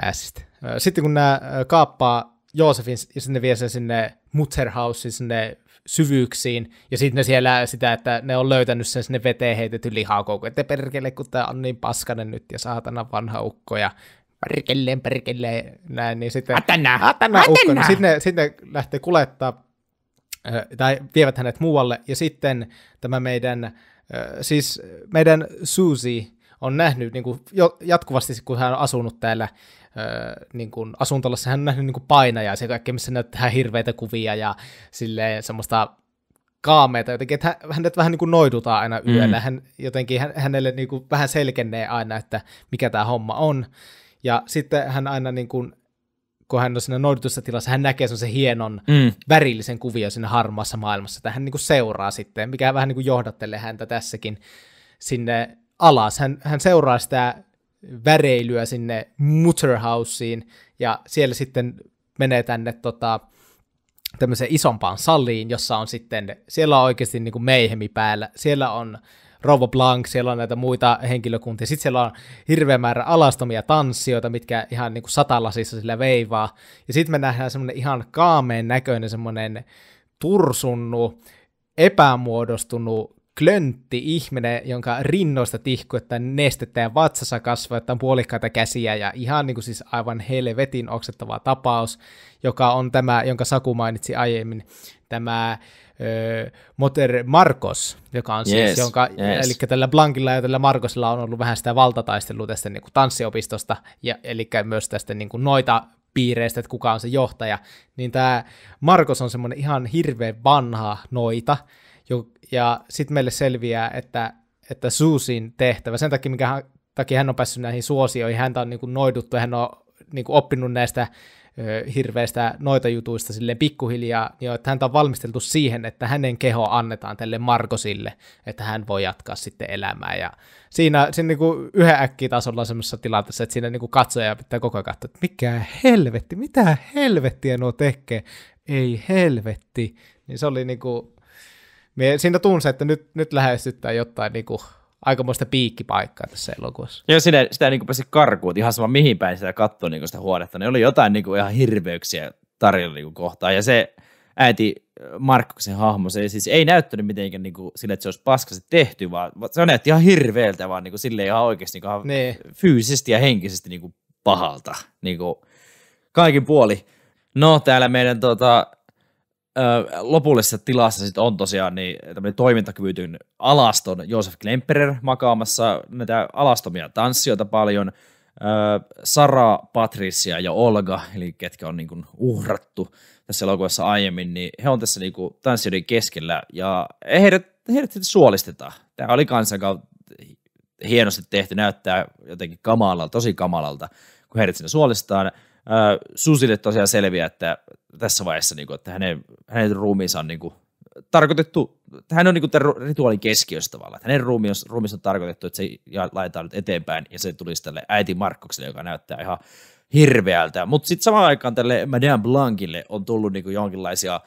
ässistä. Sitten kun nämä kaappaa Joosefin, ja sinne vie sen sinne Mutzerhausin, sinne syvyyksiin, ja sitten ne siellä sitä, että ne on löytänyt sen sinne veteen heitetty lihakoukun, että perkele, kun tämä on niin paskanen nyt, ja saatana vanha ukko, ja perkeleen, perkeleen, näin, niin sitten... Atana! Atana, ukko, niin no sitten ne, sit ne lähtee kulettaa, tai vievät hänet muualle, ja sitten tämä meidän, siis meidän Susi, on nähnyt niin kuin, jo, jatkuvasti, kun hän on asunut täällä öö, niin kuin, asuntolassa, hän on nähnyt niin kuin painajaa, se kaikkea, missä näyttää hirveitä kuvia ja silleen semmoista kaameita jotenkin, että hänet vähän niin kuin noidutaan aina mm. yöllä, mm. hän, jotenkin hän, hänelle niin kuin vähän selkennee aina, että mikä tämä homma on, ja sitten hän aina niin kuin, kun hän on siinä noidutussa tilassa, hän näkee sen hienon mm. värillisen kuvion siinä harmaassa maailmassa, että hän niin kuin seuraa sitten, mikä vähän niin kuin johdattelee häntä tässäkin sinne alas. Hän, hän seuraa sitä väreilyä sinne Mutterhausiin ja siellä sitten menee tänne tota, tämmöiseen isompaan saliin, jossa on sitten, siellä on oikeasti niin kuin meihemi päällä, siellä on Robo Blanc, siellä on näitä muita henkilökuntia, sitten siellä on hirveä määrä alastomia tanssijoita, mitkä ihan niin kuin satalasissa sillä veivaa, ja sitten me nähdään semmoinen ihan kaameen näköinen semmoinen tursunnu, epämuodostunut klöntti ihminen, jonka rinnoista että nestettä ja vatsassa on puolikkaita käsiä ja ihan niin kuin siis aivan helvetin oksettava tapaus, joka on tämä, jonka Saku mainitsi aiemmin, tämä ö, Moter Marcos, joka on siis, yes, jonka, yes. eli tällä Blankilla ja tällä Marcosilla on ollut vähän sitä valtataistelua tästä niin kuin tanssiopistosta, ja, eli myös tästä niin kuin noita piireistä, että kuka on se johtaja, niin tämä Marcos on semmoinen ihan hirveän vanha noita, ja sitten meille selviää, että, että Suusin tehtävä, sen takia, minkä hän, takia hän on päässyt näihin suosioihin, häntä on niin kuin noiduttu, hän on niin kuin oppinut näistä ö, hirveistä noita jutuista silleen pikkuhiljaa, niin että häntä on valmisteltu siihen, että hänen keho annetaan tälle Markosille, että hän voi jatkaa sitten elämää. Ja siinä, siinä niin kuin yhden äkkitasolla on semmoisessa tilanteessa, että siinä niin kuin katsoja pitää koko ajan katsoa, että mikä helvetti, mitä helvettiä nuo tekee, ei helvetti. Niin se oli niin kuin, Mie siinä tunsin, että nyt, nyt lähestyttää jotain niin kuin, aikamoista piikkipaikkaa tässä elokuvassa. Joo, sitä, sitä niin pääsi karkuun, ihan sama mihin päin sitä katsoi niin sitä huonetta, niin oli jotain niin kuin ihan hirveyksiä tarjolla niin kohtaan, ja se äiti Markkuksen hahmo, se siis ei näyttänyt mitenkään niin kuin, sille, että se olisi paskasti tehty, vaan se näytti ihan hirveältä, vaan niin kuin, sille ihan oikeasti niinku niin kuin, ihan fyysisesti ja henkisesti niin kuin, pahalta, niin kuin, kaikin puoli. No, täällä meidän tota, lopullisessa tilassa sit on tosiaan niin tämmöinen toimintakyvytyn alaston Josef Klemperer makaamassa näitä alastomia tanssijoita paljon, Sara, Patricia ja Olga, eli ketkä on niin kuin uhrattu tässä elokuvassa aiemmin, niin he on tässä niin kuin tanssijoiden keskellä ja heidät, heidät suolistetaan. Tämä oli kansan hienosti tehty, näyttää jotenkin kamalalta, tosi kamalalta, kun heidät sinne suolistetaan – Äh, Susille tosiaan selviää, että tässä vaiheessa, niin kuin, että hänen, hänen ruumiinsa on niin kuin, tarkoitettu, hän on niin kuin tämän rituaalin keskiössä tavallaan, että hänen ruumiinsa, on tarkoitettu, että se laitetaan nyt eteenpäin, ja se tulisi tälle äiti Markkokselle, joka näyttää ihan hirveältä. Mutta sitten samaan aikaan tälle Madame blankille on tullut niinku jonkinlaisia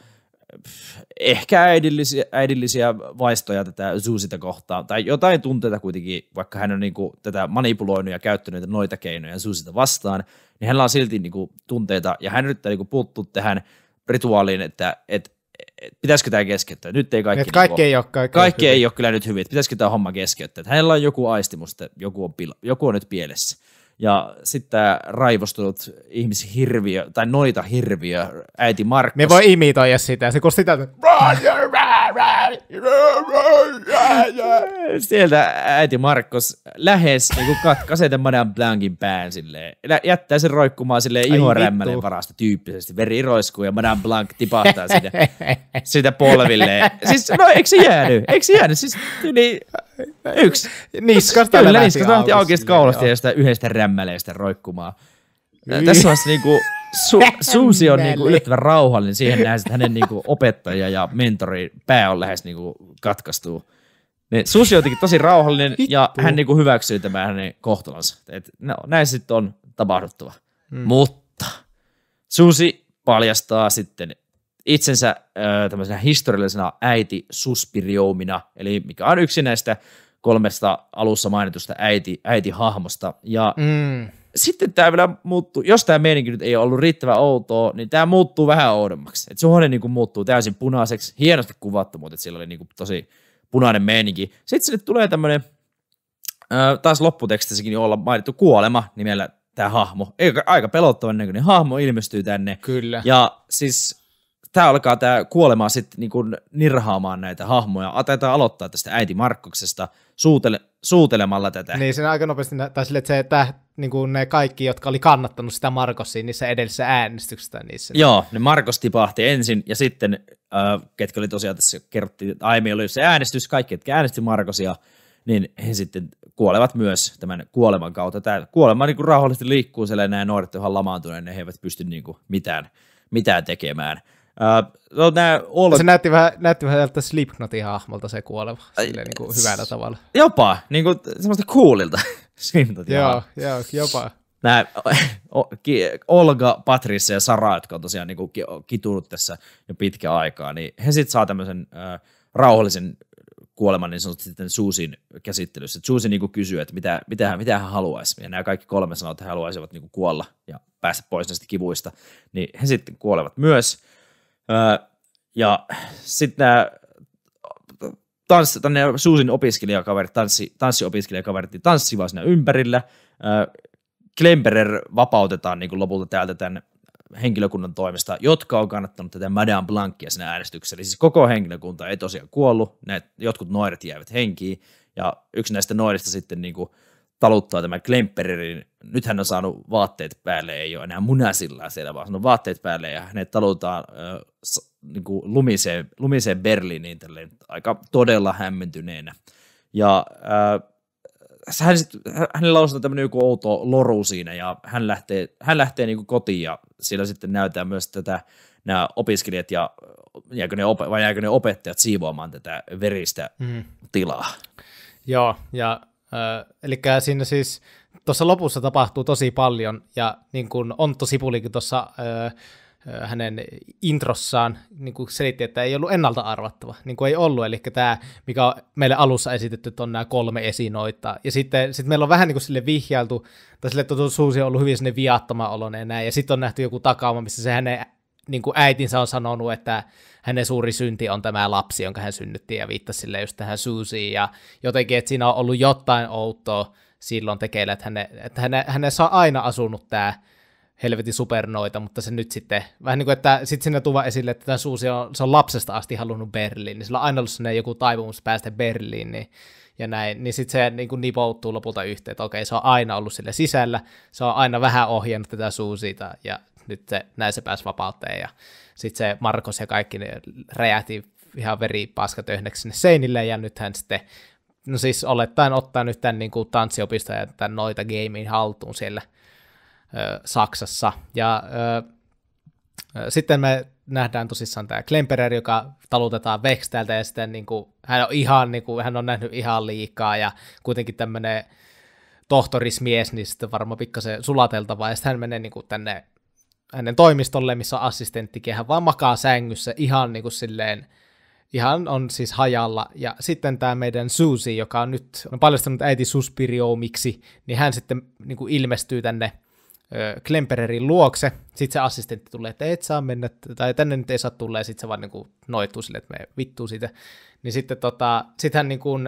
ehkä äidillisiä, äidillisiä vaistoja tätä Zuusita kohtaan, tai jotain tunteita kuitenkin, vaikka hän on niin kuin tätä manipuloinut ja käyttänyt noita keinoja Zuusita vastaan, niin hänellä on silti niin kuin tunteita, ja hän yrittää niin kuin puuttua tähän rituaaliin, että, että et pitäisikö tämä keskeyttää. Nyt ei kaikki, kaikki, niin ei, ole, kaikki, kaikki ei ole kyllä nyt hyvin, että pitäisikö tämä homma keskeyttää. Että hänellä on joku aistimus, että joku on, pila, joku on nyt pielessä. Ja sitten tämä raivostunut ihmishirviö, tai noita hirviö, äiti Markus. Me voi imitoida sitä, se kun sitä... Sieltä äiti Markus lähes niin katkaisee tämän Madame Blancin pään silleen. Jättää sen roikkumaan sille ihorämmälle varasta tyyppisesti. Veri roiskuu ja Madame Blanc tipahtaa sitä, sitä polvilleen. Siis, no eikö se jäänyt? Eikö se jäänyt? Siis, niin, Yksi. Niskat Kyllä, niskat lähti aukista kaulasta ja sitä yhdestä rämmäleestä roikkumaan. Yh. Tässä on niinku, su, Suusi on niinku yllättävän rauhallinen siihen nähdään, että hänen niinku opettaja ja mentori pää on lähes niinku katkaistuu. Niin Susi on jotenkin tosi rauhallinen Hittu. ja hän niinku hyväksyy tämän hänen kohtalonsa. Et, no, näin sitten on tapahduttava. Hmm. Mutta Susi paljastaa sitten itsensä tämmöisenä historiallisena äiti suspirioumina, eli mikä on yksi näistä kolmesta alussa mainitusta äiti, äitihahmosta. Ja mm. sitten tämä vielä muuttuu, jos tämä meininki nyt ei ole ollut riittävän outoa, niin tämä muuttuu vähän oudommaksi. Et suhde niin kuin muuttuu täysin punaiseksi, hienosti kuvattu, mutta sillä oli niin kuin tosi punainen meininki. Sitten sinne tulee tämmöinen, taas lopputekstissäkin olla mainittu kuolema nimellä tämä hahmo. aika pelottavan näköinen hahmo ilmestyy tänne. Kyllä. Ja siis tämä alkaa tämä kuolema sitten niin kuin nirhaamaan näitä hahmoja. Atetaan aloittaa tästä äiti Markkoksesta suutele, suutelemalla tätä. Niin, sen aika nopeasti, tai sille, että se, että niin kuin ne kaikki, jotka oli kannattanut sitä Markosia niissä edellisissä äänestyksissä. Niissä. Joo, ne Markos tipahti ensin, ja sitten, äh, ketkä oli tosiaan tässä kerrottiin, että aiemmin oli se äänestys, kaikki, jotka äänesti Markosia, niin he sitten kuolevat myös tämän kuoleman kautta. Tämä kuolema niin rauhallisesti liikkuu siellä, ja nämä nuoret ovat lamaantuneet, ne he eivät pysty niin kuin mitään, mitään tekemään no, nää all... Se näytti vähän, näytti vähän tältä Slipknotin hahmolta se kuoleva, silleen, niin kuin hyvällä tavalla. Jopa, niin kuin semmoista coolilta Slipknotin Joo, joo, jopa. Nämä Olga, Patrice ja Sara, jotka on tosiaan niin kuin kitunut tässä jo pitkä aikaa, niin he sitten saa tämmöisen äh, rauhallisen kuoleman niin sanotusti sitten Suusin käsittelyssä. Suusi niin kuin kysyy, että mitä, mitä, hän, mitä hän haluaisi. Ja nämä kaikki kolme sanoo, että he haluaisivat niin kuin kuolla ja päästä pois näistä kivuista. Niin he sitten kuolevat myös ja sitten nämä tanssi, tänne Suusin opiskelijakaverit, tanssi, tanssiopiskelijakaverit, niin tanssivat siinä ympärillä. Klemperer vapautetaan niin kuin lopulta täältä tämän henkilökunnan toimesta, jotka on kannattanut tätä Madame Blankia siinä äänestyksessä. Eli siis koko henkilökunta ei tosiaan kuollut, näitä, jotkut noiret jäivät henkiin, ja yksi näistä noirista sitten niin kuin, taluttaa tämä Klempererin. Nyt hän on saanut vaatteet päälle, ei ole enää munasilla siellä, vaan on vaatteet päälle ja hänet talutaan äh, niin kuin lumiseen, lumiseen Berliiniin niin tälleen, aika todella hämmentyneenä. Ja äh, hän sit, hänellä on tämmöinen joku outo loru siinä ja hän lähtee, hän lähtee niin kuin kotiin ja siellä sitten näytetään myös tätä, nämä opiskelijat ja jääkö ne, op- vai jääkö ne opettajat siivoamaan tätä veristä mm. tilaa. Joo, ja Öö, eli siinä siis tuossa lopussa tapahtuu tosi paljon, ja niin kuin Ontto Sipulikin tuossa öö, hänen introssaan niin kuin selitti, että ei ollut ennalta arvattava, niin kuin ei ollut, eli tämä, mikä on meille alussa esitetty, että on nämä kolme esinoita, ja sitten sit meillä on vähän niin kuin sille vihjailtu, tai sille että suusi on ollut hyvin sinne viattoma oloinen ja näin, ja sitten on nähty joku takauma, missä se hänen niin kuin äitinsä on sanonut, että hänen suuri synti on tämä lapsi, jonka hän synnytti, ja viittasi sille just tähän Susiin ja jotenkin, että siinä on ollut jotain outoa silloin tekeillä, että, häne, että häne, hänessä on aina asunut tämä helvetin supernoita, mutta se nyt sitten, vähän niin kuin, että sitten sinne tuva esille, että tämä Suusi on, se on lapsesta asti halunnut Berliin, niin sillä on aina ollut sinne joku taipumus päästä Berliiniin, niin, ja näin, niin sitten se niin kuin nipouttuu lopulta yhteen, että okei, se on aina ollut sille sisällä, se on aina vähän ohjannut tätä Suusita, ja nyt se, näin se pääsi vapauteen, ja sitten se Markos ja kaikki ne räjähti ihan veripaskatöhnäksi sinne seinille, ja nythän sitten, no siis olettaen ottaa nyt tämän niin kuin tanssiopiston ja tämän noita gamein haltuun siellä ö, Saksassa, ja ö, sitten me nähdään tosissaan tämä Klemperer, joka talutetaan Vex täältä ja sitten niin kuin, hän, on ihan, niin kuin, hän on nähnyt ihan liikaa ja kuitenkin tämmöinen tohtorismies, niin sitten varmaan pikkasen sulateltava, ja sitten hän menee niin kuin tänne hänen toimistolle, missä on assistenttikin, hän vaan makaa sängyssä ihan niin kuin silleen, ihan on siis hajalla. Ja sitten tämä meidän Susi, joka on nyt on paljastanut äiti Suspirioomiksi, niin hän sitten niin kuin ilmestyy tänne ö, Klempererin luokse. Sitten se assistentti tulee, että et saa mennä, tai tänne nyt ei saa tulla, ja sitten se vaan niin kuin noituu silleen, että me vittuu siitä. Niin sitten tota, sit hän niin kuin,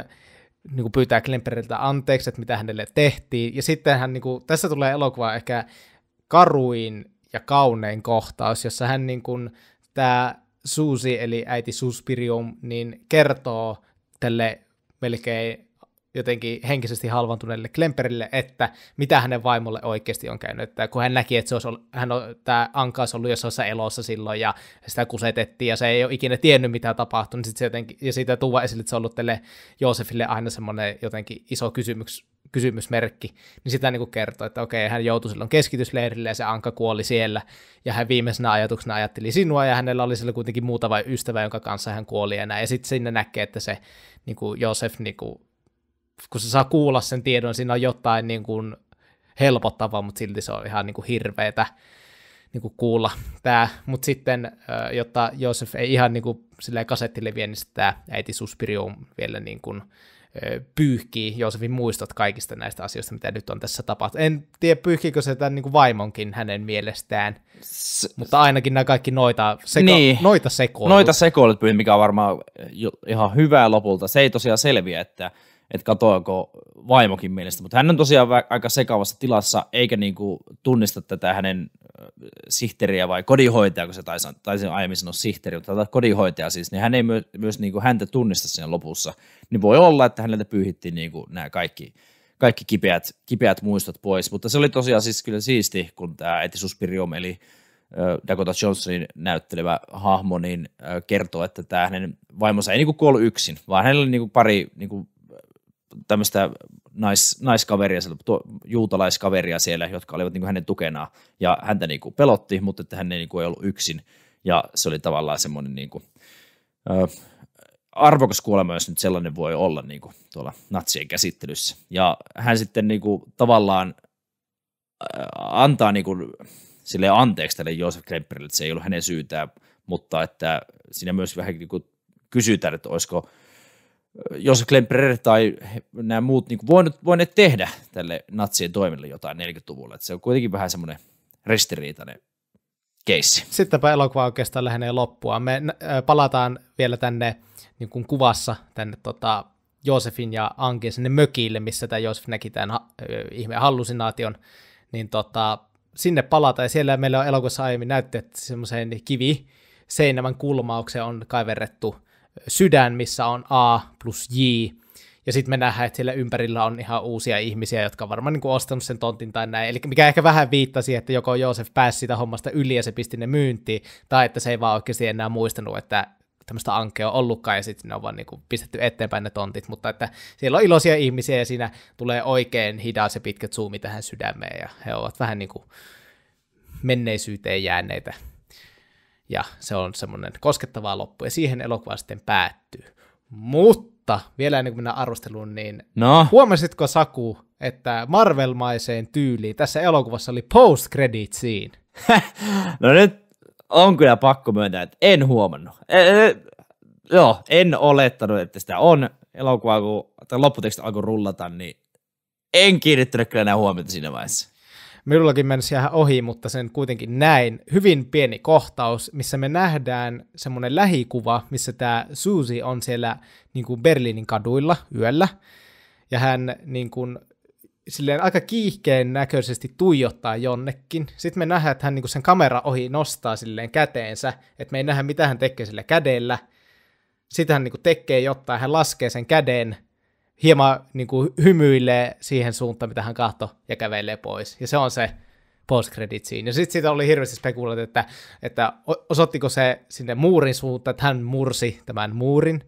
niin kuin pyytää Klempereriltä anteeksi, että mitä hänelle tehtiin. Ja sitten hän, niin kuin, tässä tulee elokuva ehkä karuin ja kaunein kohtaus, jossa hän niin kuin, tämä Suusi, eli äiti Suspirium, niin kertoo tälle melkein jotenkin henkisesti halvantuneelle Klemperille, että mitä hänen vaimolle oikeasti on käynyt. Että kun hän näki, että se olisi ollut, hän on, tämä Anka olisi ollut jossain elossa silloin ja sitä kusetettiin ja se ei ole ikinä tiennyt mitä tapahtui, niin sit se jotenkin, ja siitä tuva esille, että se on ollut tälle Joosefille aina semmoinen jotenkin iso kysymys, kysymysmerkki, niin sitä niin kuin kertoi, että okei, hän joutui silloin keskitysleirille ja se Anka kuoli siellä, ja hän viimeisenä ajatuksena ajatteli sinua, ja hänellä oli siellä kuitenkin muutama ystävä, jonka kanssa hän kuoli ja näin, ja sitten sinne näkee, että se niin kuin Josef, niin kuin, kun se saa kuulla sen tiedon, siinä on jotain niin kuin helpottavaa, mutta silti se on ihan niin kuin hirveetä niin kuin kuulla tämä, mutta sitten, jotta Josef ei ihan niin kuin silleen kasettille vie, niin tämä äiti Suspirium vielä niin kuin pyyhkii Joosefin muistot kaikista näistä asioista, mitä nyt on tässä tapahtunut. En tiedä, pyyhkiikö se tämän niin kuin vaimonkin hänen mielestään, S- mutta ainakin nämä kaikki noita, seko- niin. noita sekoilut. Noita sekoilut, mikä on varmaan ihan hyvää lopulta. Se ei tosiaan selviä, että, että katoako vaimokin mielestä, mutta hän on tosiaan aika sekavassa tilassa, eikä niin kuin tunnista tätä hänen sihteeriä vai kodinhoitaja, kun se taisi, taisi aiemmin sanoa sihteeri, mutta kodinhoitaja siis, niin hän ei myös, myös niin kuin häntä tunnista siinä lopussa. Niin voi olla, että häneltä pyyhittiin niin kuin nämä kaikki, kaikki kipeät, kipeät muistot pois, mutta se oli tosiaan siis kyllä siisti, kun tämä Etisuspirium, eli Dakota Johnsonin näyttelevä hahmo, niin kertoo, että tämä hänen vaimonsa ei niin kuin kuollut yksin, vaan hänellä oli niin kuin pari niin kuin tämmöistä nais, naiskaveria, tuo, juutalaiskaveria siellä, jotka olivat niin kuin hänen tukenaan. Ja häntä niin kuin pelotti, mutta että hän ei, niin kuin, ei ollut yksin. Ja se oli tavallaan semmoinen niin kuin, ö, arvokas kuolema, jos nyt sellainen voi olla niin kuin, tuolla natsien käsittelyssä. Ja hän sitten niin kuin, tavallaan ö, antaa niin kuin, sille anteeksi tälle Joseph Klemperille, että se ei ollut hänen syytään, mutta että siinä myös vähän niin kuin, kysytään, että olisiko – Joseph Klemperer tai nämä muut niin voineet, voineet tehdä tälle natsien toimille jotain 40-luvulla. se on kuitenkin vähän semmoinen ristiriitainen keissi. Sittenpä elokuva oikeastaan lähenee loppua. Me palataan vielä tänne niin kuin kuvassa tänne tota, Josefin ja Ankin sinne mökille, missä tämä Josef näki tämän ha- ihmeen hallusinaation, niin tota, sinne palata, ja siellä meillä on elokuvassa aiemmin näytetty, että semmoiseen kivi seinämän kulmaukseen on kaiverrettu sydän, missä on A plus J, ja sitten me nähdään, että siellä ympärillä on ihan uusia ihmisiä, jotka on varmaan niin ostanut sen tontin tai näin. Eli mikä ehkä vähän viittasi, että joko Joosef pääsi sitä hommasta yli ja se pisti ne myyntiin, tai että se ei vaan oikeasti enää muistanut, että tämmöistä ankea on ollutkaan, ja sitten ne on vaan niin pistetty eteenpäin ne tontit, mutta että siellä on iloisia ihmisiä, ja siinä tulee oikein hidas ja pitkät zoomi tähän sydämeen, ja he ovat vähän niin kuin menneisyyteen jääneitä ja se on semmoinen koskettava loppu, ja siihen elokuva sitten päättyy. Mutta vielä ennen kuin mennään arvosteluun, niin no. huomasitko Saku, että Marvelmaiseen tyyliin tässä elokuvassa oli post credit scene? no nyt on kyllä pakko myöntää, että en huomannut. E- e- joo, en olettanut, että sitä on. Elokuva, kun lopputeksti alkoi rullata, niin en kiinnittänyt kyllä enää huomiota siinä vaiheessa minullakin mennessä ihan ohi, mutta sen kuitenkin näin. Hyvin pieni kohtaus, missä me nähdään semmoinen lähikuva, missä tämä Susi on siellä niin kuin Berliinin kaduilla yöllä. Ja hän niin kuin, silleen aika kiihkeen näköisesti tuijottaa jonnekin. Sitten me nähdään, että hän niin kuin sen kamera ohi nostaa silleen käteensä, että me ei nähdä, mitä hän tekee sillä kädellä. Sitten hän niin kuin tekee jotain, hän laskee sen käden, hieman niin kuin, hymyilee siihen suuntaan, mitä hän kahto ja kävelee pois. Ja se on se post Ja sitten siitä oli hirveästi spekuloitu, että, että osoittiko se sinne muurin suuntaan, että hän mursi tämän muurin,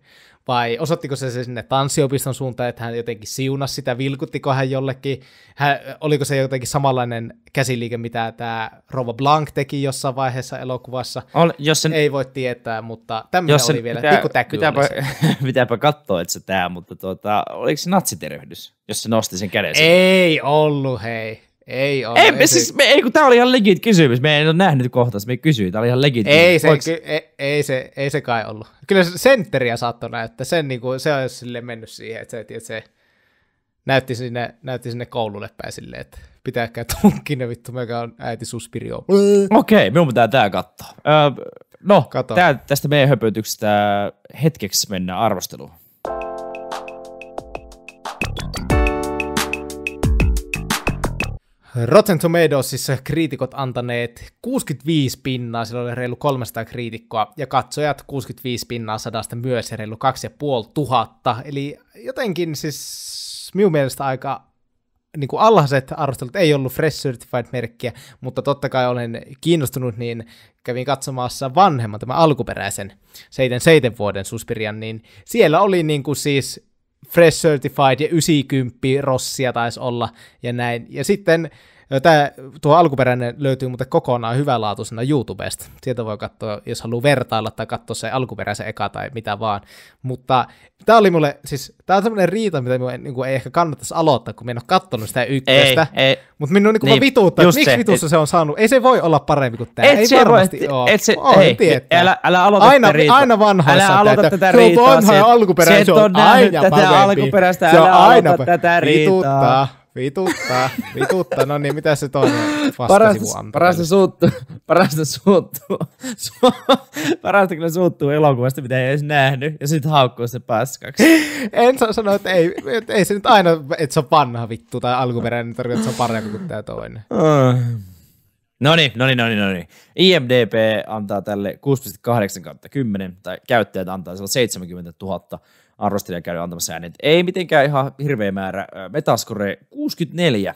vai osoittiko se, sinne tanssiopiston suuntaan, että hän jotenkin siunasi sitä, vilkuttiko hän jollekin, hän, oliko se jotenkin samanlainen käsiliike, mitä tämä Rova Blank teki jossain vaiheessa elokuvassa, Ol, jos sen, ei voi tietää, mutta tämmöinen oli sen, vielä, pitää, täky pitääpä, pitääpä katsoa, että se tämä, mutta tuota, oliko se natsitervehdys, jos se nosti sen kädensä? Ei ollut, hei. Ei ole. Ei, esi- siis, me, ei, kun tämä oli ihan legit kysymys. Me ei ole nähnyt kohta, me kysyin. Tämä oli ihan legit ei Se, ky, ei, ei, se, ei se kai ollut. Kyllä se sentteriä saattoi näyttää. Sen, niin kuin, se niinku, olisi sille mennyt siihen, että se, että se näytti sinne, näytti sinne koululle päin silleen, että tunkin tunkkinen vittu, mikä on äiti suspirio. Okei, okay, minun pitää tää katsoa. Öö, no, tää, tästä meidän höpötyksestä hetkeksi mennään arvosteluun. Rotten Tomatoesissa kriitikot antaneet 65 pinnaa, sillä oli reilu 300 kriitikkoa, ja katsojat 65 pinnaa sadasta myös, ja reilu 2500. Eli jotenkin siis minun mielestä aika niin kuin alhaiset arvostelut, ei ollut Fresh Certified-merkkiä, mutta totta kai olen kiinnostunut, niin kävin katsomassa vanhemman, tämän alkuperäisen 77 vuoden Suspirian, niin siellä oli niin kuin siis Fresh Certified ja 90 Rossia taisi olla ja näin. Ja sitten Tämä tuo alkuperäinen löytyy muuten kokonaan hyvänlaatuisena YouTubesta. Sieltä voi katsoa, jos haluaa vertailla tai katsoa se alkuperäisen eka tai mitä vaan. Mutta tämä oli mulle, siis tämä on semmoinen riita, mitä minun niin kuin, ei ehkä kannattaisi aloittaa, kun minä en ole katsonut sitä ykköstä. Mutta minun on niinku, niin niin, vituutta, että miksi se, vitussa et, se on saanut. Ei se voi olla parempi kuin tämä. Et ei se varmasti voi, ole. Et se, oh, hei, tietää. Älä, älä aloita aina, tätä riitaa. Aina vanhoissa. Älä aloita tätä riitaa. Se on vanha alkuperäinen, se on aina parempi. Se on aina tätä riitaa. Vituttaa. Vituttaa, vituttaa. No niin, mitä se toinen vastasivu antaa? Parasta suuttuu, parasta suuttuu, parasta kyllä suuttuu elokuvasta, mitä ei edes nähnyt, ja sitten haukkuu se paskaksi. En saa sanoa, että ei, että ei se nyt aina, että se on vanha vittu tai alkuperäinen niin tarkoittaa, että se on parempi kuin tämä toinen. No niin, no niin, no niin, no niin. IMDB antaa tälle 6,8 kautta 10, tai käyttäjät antaa 70 000 arvostelija käy antamassa äänet. Ei mitenkään ihan hirveä määrä. Metascore 64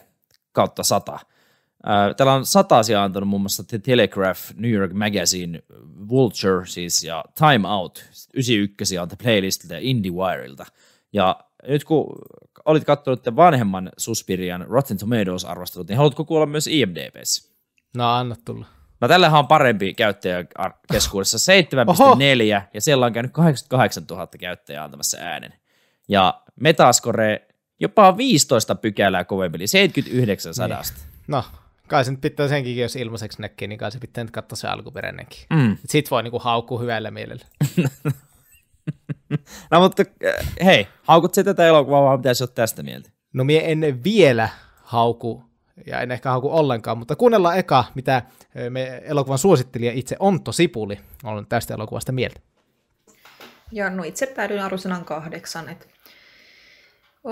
kautta 100. Täällä on asiaa antanut muun muassa The Telegraph, New York Magazine, Vulture siis ja Time Out. 91 on The Playlistilta ja IndieWireilta. Ja nyt kun olit katsonut tämän vanhemman Suspirian Rotten Tomatoes-arvostelut, niin haluatko kuulla myös IMDBs? No anna tulla. No tällähän on parempi käyttäjä keskuudessa 7.4 ja siellä on käynyt 88 000 käyttäjää antamassa äänen. Ja Metascore jopa 15 pykälää kovempi, eli 79 niin. sadasta. Niin. No, kai se nyt pitää senkin, jos ilmaiseksi näkee, niin kai se pitää nyt katsoa se alkuperäinenkin. Mm. Sitten voi niinku haukkua hyvällä mielellä. no mutta eh, hei, haukut se tätä elokuvaa, vaan pitäisi olla tästä mieltä. No mie en vielä hauku ja en ehkä haku ollenkaan, mutta kuunnellaan eka, mitä me elokuvan suosittelija itse onto Sipuli on tästä elokuvasta mieltä. Joo, no itse päädyin arvosanan kahdeksan, o,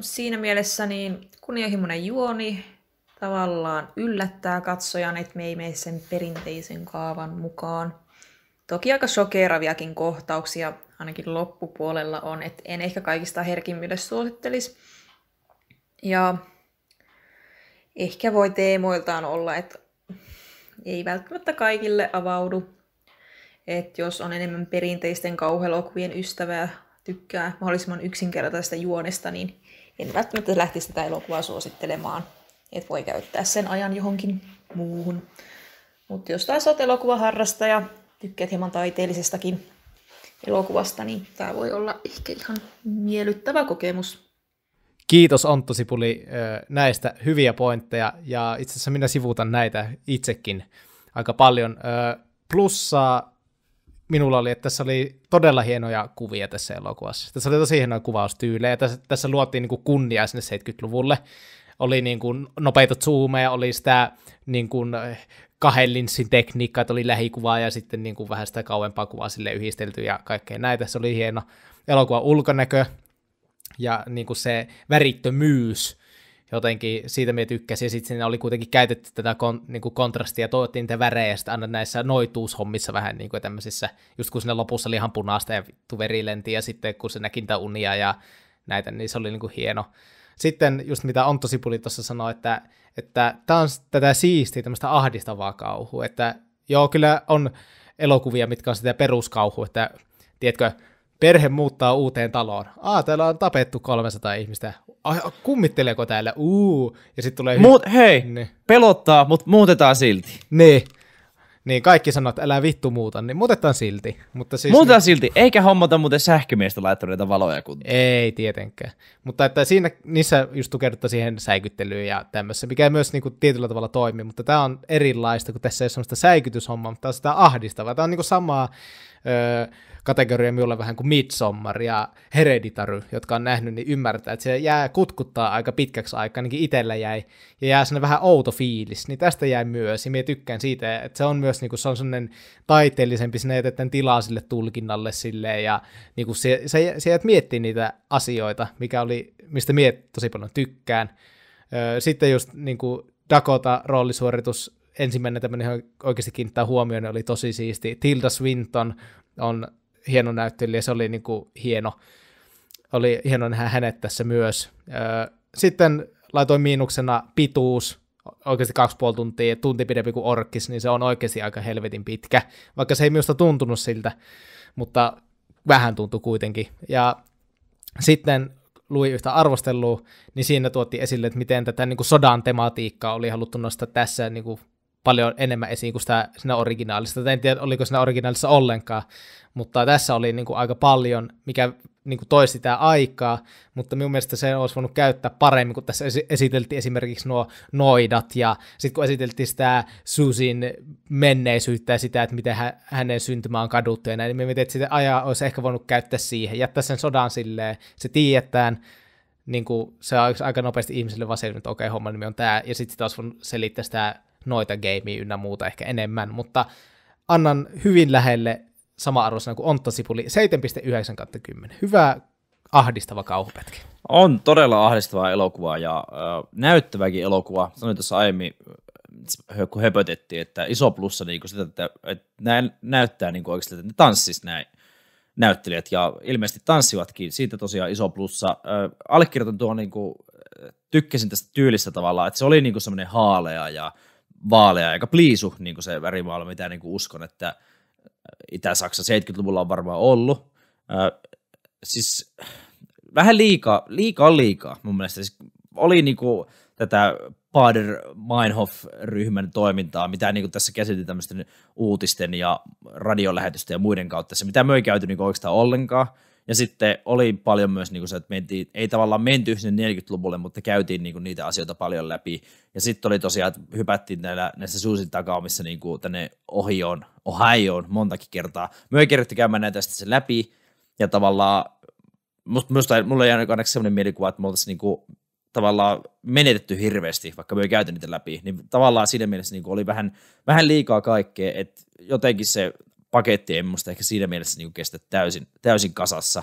siinä mielessä niin kunnianhimoinen juoni tavallaan yllättää katsojan, että me ei mene sen perinteisen kaavan mukaan. Toki aika shokeeraviakin kohtauksia ainakin loppupuolella on, että en ehkä kaikista herkimmille suosittelisi. Ja ehkä voi teemoiltaan olla, että ei välttämättä kaikille avaudu. Et jos on enemmän perinteisten kauhelokuvien ystävää, tykkää mahdollisimman yksinkertaista juonesta, niin en välttämättä lähtisi tätä elokuvaa suosittelemaan. Et voi käyttää sen ajan johonkin muuhun. Mutta jos taas olet elokuvaharrastaja, tykkäät hieman taiteellisestakin elokuvasta, niin tämä voi olla ehkä ihan miellyttävä kokemus. Kiitos Anttu Sipuli näistä hyviä pointteja, ja itse asiassa minä sivuutan näitä itsekin aika paljon. Plussaa minulla oli, että tässä oli todella hienoja kuvia tässä elokuvassa. Tässä oli tosi hienoja kuvaustyylejä, tässä, tässä luotiin niin kuin kunniaa sinne 70-luvulle. Oli niin kuin nopeita zoomeja, oli sitä niin kuin kahden linssin tekniikkaa, että oli lähikuvaa ja sitten niin kuin vähän sitä kauempaa kuvaa sille yhdistelty ja kaikkea näitä. Se oli hieno elokuva ulkonäkö, ja niin kuin se värittömyys, jotenkin siitä me tykkäsin, ja sitten siinä oli kuitenkin käytetty tätä kon, niin kuin kontrastia, toivottiin niitä värejä, sitten aina näissä noituushommissa vähän niin kuin tämmöisissä, just kun siinä lopussa oli ihan punaista ja vittu veri lenti, ja sitten kun se näki unia ja näitä, niin se oli niin kuin hieno. Sitten just mitä Antto Sipuli tuossa sanoi, että että tämä on tätä siistiä, tämmöistä ahdistavaa kauhua, että joo, kyllä on elokuvia, mitkä on sitä peruskauhu, että tiedätkö, Perhe muuttaa uuteen taloon. Aa, täällä on tapettu 300 ihmistä. Ai, kummitteleeko täällä? Uu. Ja sitten tulee... Muut, hy- hei, ne. pelottaa, mutta muutetaan silti. Niin. Niin, kaikki sanoo, että älä vittu muuta, niin muutetaan silti. Mutta siis muutetaan niin... silti, eikä hommata muuten sähkömiestä laittaneita valoja. Kun... Ei tietenkään. Mutta että siinä, niissä just tukeudutaan siihen säikyttelyyn ja tämmöisessä, mikä myös niin kuin, tietyllä tavalla toimii, mutta tämä on erilaista, kun tässä ei ole sellaista säikytyshommaa, mutta tämä on sitä ahdistavaa. Tämä on niin kuin samaa öö, kategoria minulle vähän kuin Midsommar ja Hereditary, jotka on nähnyt, niin ymmärtää, että se jää kutkuttaa aika pitkäksi aikaa, ainakin itsellä jäi, ja jää sinne vähän outo fiilis, niin tästä jäi myös, ja minä tykkään siitä, että se on myös niin kuin, se on sellainen taiteellisempi, sinne jätetään tilaa sille tulkinnalle silleen, ja niin kuin se, se, se jäät miettii niitä asioita, mikä oli, mistä minä tosi paljon tykkään. Sitten just niin kuin Dakota roolisuoritus ensimmäinen tämmöinen, oikeasti kiinnittää huomioon, oli tosi siisti. Tilda Swinton on hieno näyttelijä, se oli niin kuin hieno. Oli hieno nähdä hänet tässä myös. Sitten laitoin miinuksena pituus, oikeasti kaksi puoli tuntia, tunti pidempi kuin Orkis, niin se on oikeasti aika helvetin pitkä, vaikka se ei minusta tuntunut siltä, mutta vähän tuntui kuitenkin. Ja sitten luin yhtä arvostelua, niin siinä tuotti esille, että miten tätä niin kuin sodan tematiikkaa oli haluttu nostaa tässä niin kuin paljon enemmän esiin kuin sitä, siinä originaalista. En tiedä, oliko siinä originaalissa ollenkaan, mutta tässä oli niin kuin aika paljon, mikä niin kuin toi sitä aikaa, mutta minun mielestä se olisi voinut käyttää paremmin, kun tässä esiteltiin esimerkiksi nuo noidat, ja sitten kun esiteltiin sitä Susin menneisyyttä ja sitä, että miten hänen syntymään on kaduttu ja näin, niin mietin, että sitä ajaa olisi ehkä voinut käyttää siihen, jättää sen sodan silleen, se tiedetään, niin kuin se on aika nopeasti ihmisille vaan selvinnyt, että okei, okay, homma nimi on tämä, ja sitten sitä olisi voinut selittää sitä noita gamea ynnä muuta ehkä enemmän, mutta annan hyvin lähelle sama arvosana kuin Ontta Sipuli, 7.9-10. Hyvä ahdistava kauhupetki. On todella ahdistava elokuva ja äh, näyttäväkin elokuva. Sanoin tuossa aiemmin, kun höpötettiin, että iso plussa niin sitä, että, että näin, näyttää niin oikeasti, että ne tanssis näin näyttelijät ja ilmeisesti tanssivatkin. Siitä tosiaan iso plussa. Äh, allekirjoitan tuohon, niin kuin, tykkäsin tästä tyylistä tavallaan, että se oli niin kuin semmoinen haalea ja vaalea eikä pliisu niin kuin se värimaalo, mitä niin kuin uskon, että äh, Itä-Saksa 70-luvulla on varmaan ollut. Äh, siis vähän liikaa, liikaa liikaa mun mielestä. Siis oli niin kuin tätä Bader Meinhof-ryhmän toimintaa, mitä niin kuin tässä käsitin tämmöisten uutisten ja radiolähetysten ja muiden kautta, se mitä me ei käyty niin oikeastaan ollenkaan. Ja sitten oli paljon myös niin kuin se, että mentiin, ei tavallaan menty sinne 40-luvulle, mutta käytiin niin kuin niitä asioita paljon läpi. Ja sitten oli tosiaan, että hypättiin näillä, näissä suusin takaumissa niin kuin tänne Ohioon, Ohioon montakin kertaa. Myö kerrottiin käymään näitä sitten sen läpi, ja tavallaan, mutta musta, mulla ei jäänyt ainakaan sellainen mielikuva, että me oltaisiin niin kuin, tavallaan menetetty hirveästi, vaikka me ei käyty niitä läpi, niin tavallaan siinä mielessä niin kuin oli vähän, vähän liikaa kaikkea, että jotenkin se paketti ei minusta ehkä siinä mielessä niin kestä täysin, täysin kasassa.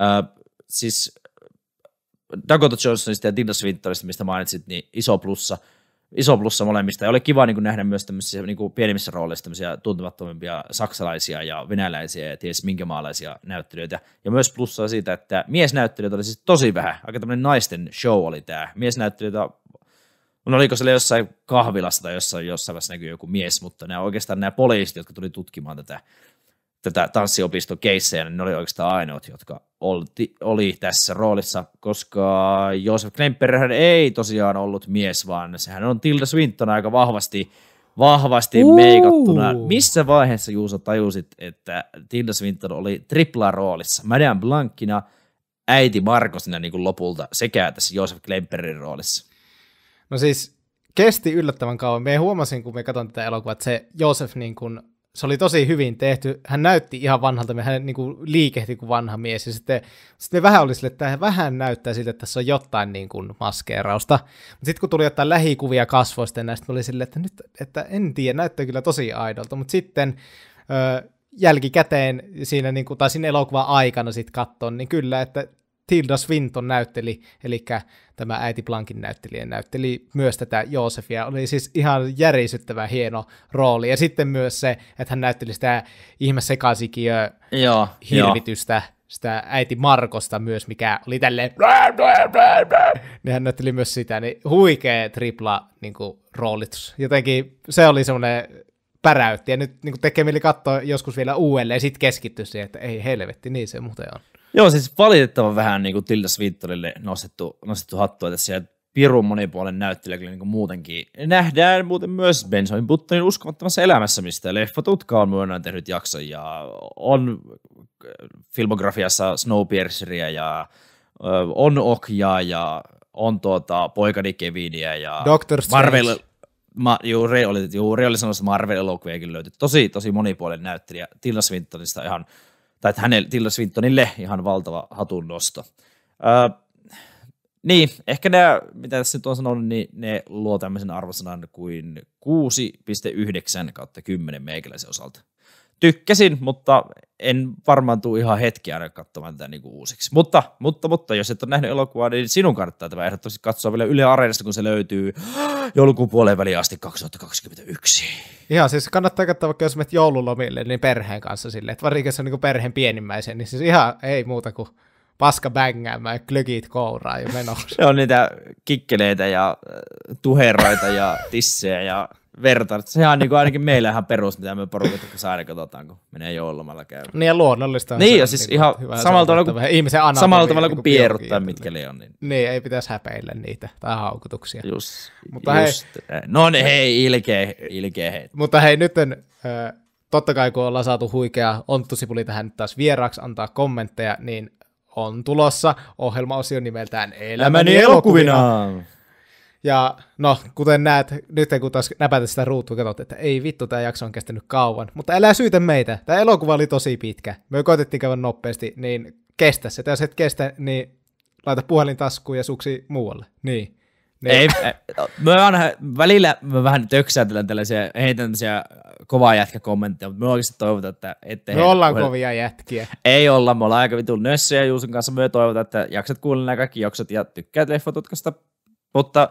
Äh, siis Dakota Johnsonista ja Tilda Swintonista, mistä mainitsit, niin iso plussa, iso plussa molemmista. Ja oli kiva niin kuin nähdä myös tämmöisiä niin kuin pienemmissä rooleissa tämmöisiä tuntemattomimpia saksalaisia ja venäläisiä ja ties minkä maalaisia näyttelijöitä. Ja myös plussaa siitä, että miesnäyttelijöitä oli siis tosi vähän. Aika tämmöinen naisten show oli tämä. Miesnäyttelijöitä oliko niinku siellä jossain kahvilassa tai jossain, jossain vaiheessa näkyy joku mies, mutta nämä oikeastaan nämä poliisit, jotka tuli tutkimaan tätä, tätä tanssiopiston keissejä, niin ne oli oikeastaan ainoat, jotka olti, oli tässä roolissa, koska Joseph Klemperhän ei tosiaan ollut mies, vaan sehän on Tilda Swinton aika vahvasti, vahvasti Uuu. meikattuna. Missä vaiheessa Juuso tajusit, että Tilda Swinton oli tripla roolissa, Madame Blankina, äiti Markosina niin kuin lopulta sekä tässä Joseph Klemperin roolissa? No siis kesti yllättävän kauan. Me huomasin, kun me katsoin tätä elokuvaa, että se Joosef niin kuin, se oli tosi hyvin tehty. Hän näytti ihan vanhalta, hän niin kuin liikehti kuin vanha mies. Ja sitten, sitten vähän oli sille, että vähän näyttää siltä, että tässä on jotain niin kuin maskeerausta. Mutta sitten kun tuli jotain lähikuvia kasvoista, niin oli silleen, että nyt että en tiedä, näyttää kyllä tosi aidolta. Mutta sitten jälkikäteen siinä, niin kuin, tai siinä elokuvan aikana sitten katsoin, niin kyllä, että Tilda Swinton näytteli, eli tämä äiti Plankin näyttelijä näytteli myös tätä Joosefia. Oli siis ihan järisyttävä hieno rooli. Ja sitten myös se, että hän näytteli sitä ihme sekasikio hirvitystä. jo. Sitä äiti Markosta myös, mikä oli tälleen, niin hän näytteli myös sitä, niin huikea tripla niin kuin, roolitus. Jotenkin se oli semmoinen päräytti, ja nyt niin tekee mieli katsoa joskus vielä uudelleen, ja sitten keskittyy siihen, että ei helvetti, niin se muuten on. Joo, siis valitettavan vähän niin kuin Tilda Swintonille nostettu, nostettu hattua tässä. Pirun monipuolen näyttelijä kyllä niin kuin muutenkin. Nähdään muuten myös Benjamin Buttonin uskomattomassa elämässä, mistä leffa tutka on myönnään tehnyt jakson ja on äh, filmografiassa Snowpierceria ja äh, on Okjaa ja on tuota Poikani Kevinia ja Doctor Marvel, Ma, juuri, oli, juuri oli sanonut, että Marvel-elokuvia löytyy. Tosi, tosi monipuolinen näyttelijä. Tilda Swintonista ihan tai että hänelle, Tilda Swintonille ihan valtava hatunnosto. Öö, niin, ehkä ne, mitä tässä nyt on sanonut, niin ne luo tämmöisen arvosanan kuin 6,9 kautta 10 meikäläisen osalta. Tykkäsin, mutta en varmaan tule ihan hetki aina katsomaan tätä niin uusiksi. Mutta, mutta, mutta jos et ole nähnyt elokuvaa, niin sinun kannattaa tämä ehdottomasti katsoa vielä Yle Areenasta, kun se löytyy joulukuun puoleen väliin asti 2021. Ihan siis kannattaa katsoa vaikka jos menet joululomille, niin perheen kanssa sille, että varsinkin jos on niin perheen pienimmäisen, niin siis ihan ei muuta kuin paska bängäämään, klökit kouraan ja menossa. se on niitä kikkeleitä ja äh, tuheroita ja tissejä ja Vertaat, Sehän on niin kuin ainakin meillä ihan perus, mitä me porukat, kun saa aina katsotaan, kun menee joululomalla käy. Niin ja luonnollista niin, on Niin ja siis niin ihan samalla tavalla kuin, ihmisen samalla tavalla kuin niinku pierut tai mitkä ne on. Niin. niin, ei pitäisi häpeillä niitä tai haukutuksia. Just, Mutta just. Hei, eh, no niin, hei, ilkeä, ilkeä hei. Mutta hei, nyt en eh, totta kai kun ollaan saatu huikea Onttusipuli tähän nyt taas vieraaksi antaa kommentteja, niin on tulossa ohjelmaosio nimeltään Elämäni elokuvina. elokuvina. Ja no, kuten näet, nyt kun taas näpätä sitä ruutua, katsot, että ei vittu, tämä jakso on kestänyt kauan. Mutta älä syytä meitä, tämä elokuva oli tosi pitkä. Me koitettiin käydä nopeasti, niin kestä se. Jos et kestä, niin laita puhelin taskuun ja suksi muualle. Niin. niin. Ei, mä aina, välillä mä vähän töksäytelen tällaisia, heitän tällaisia kovaa jätkä kommentteja, mutta me oikeasti toivotaan, että ette Me ollaan puhelin. kovia jätkiä. Ei olla, me ollaan aika vitun nössöjä Juuson kanssa. Me toivotaan, että jaksat kuulla nämä kaikki jaksot ja tykkäät leffotutkasta mutta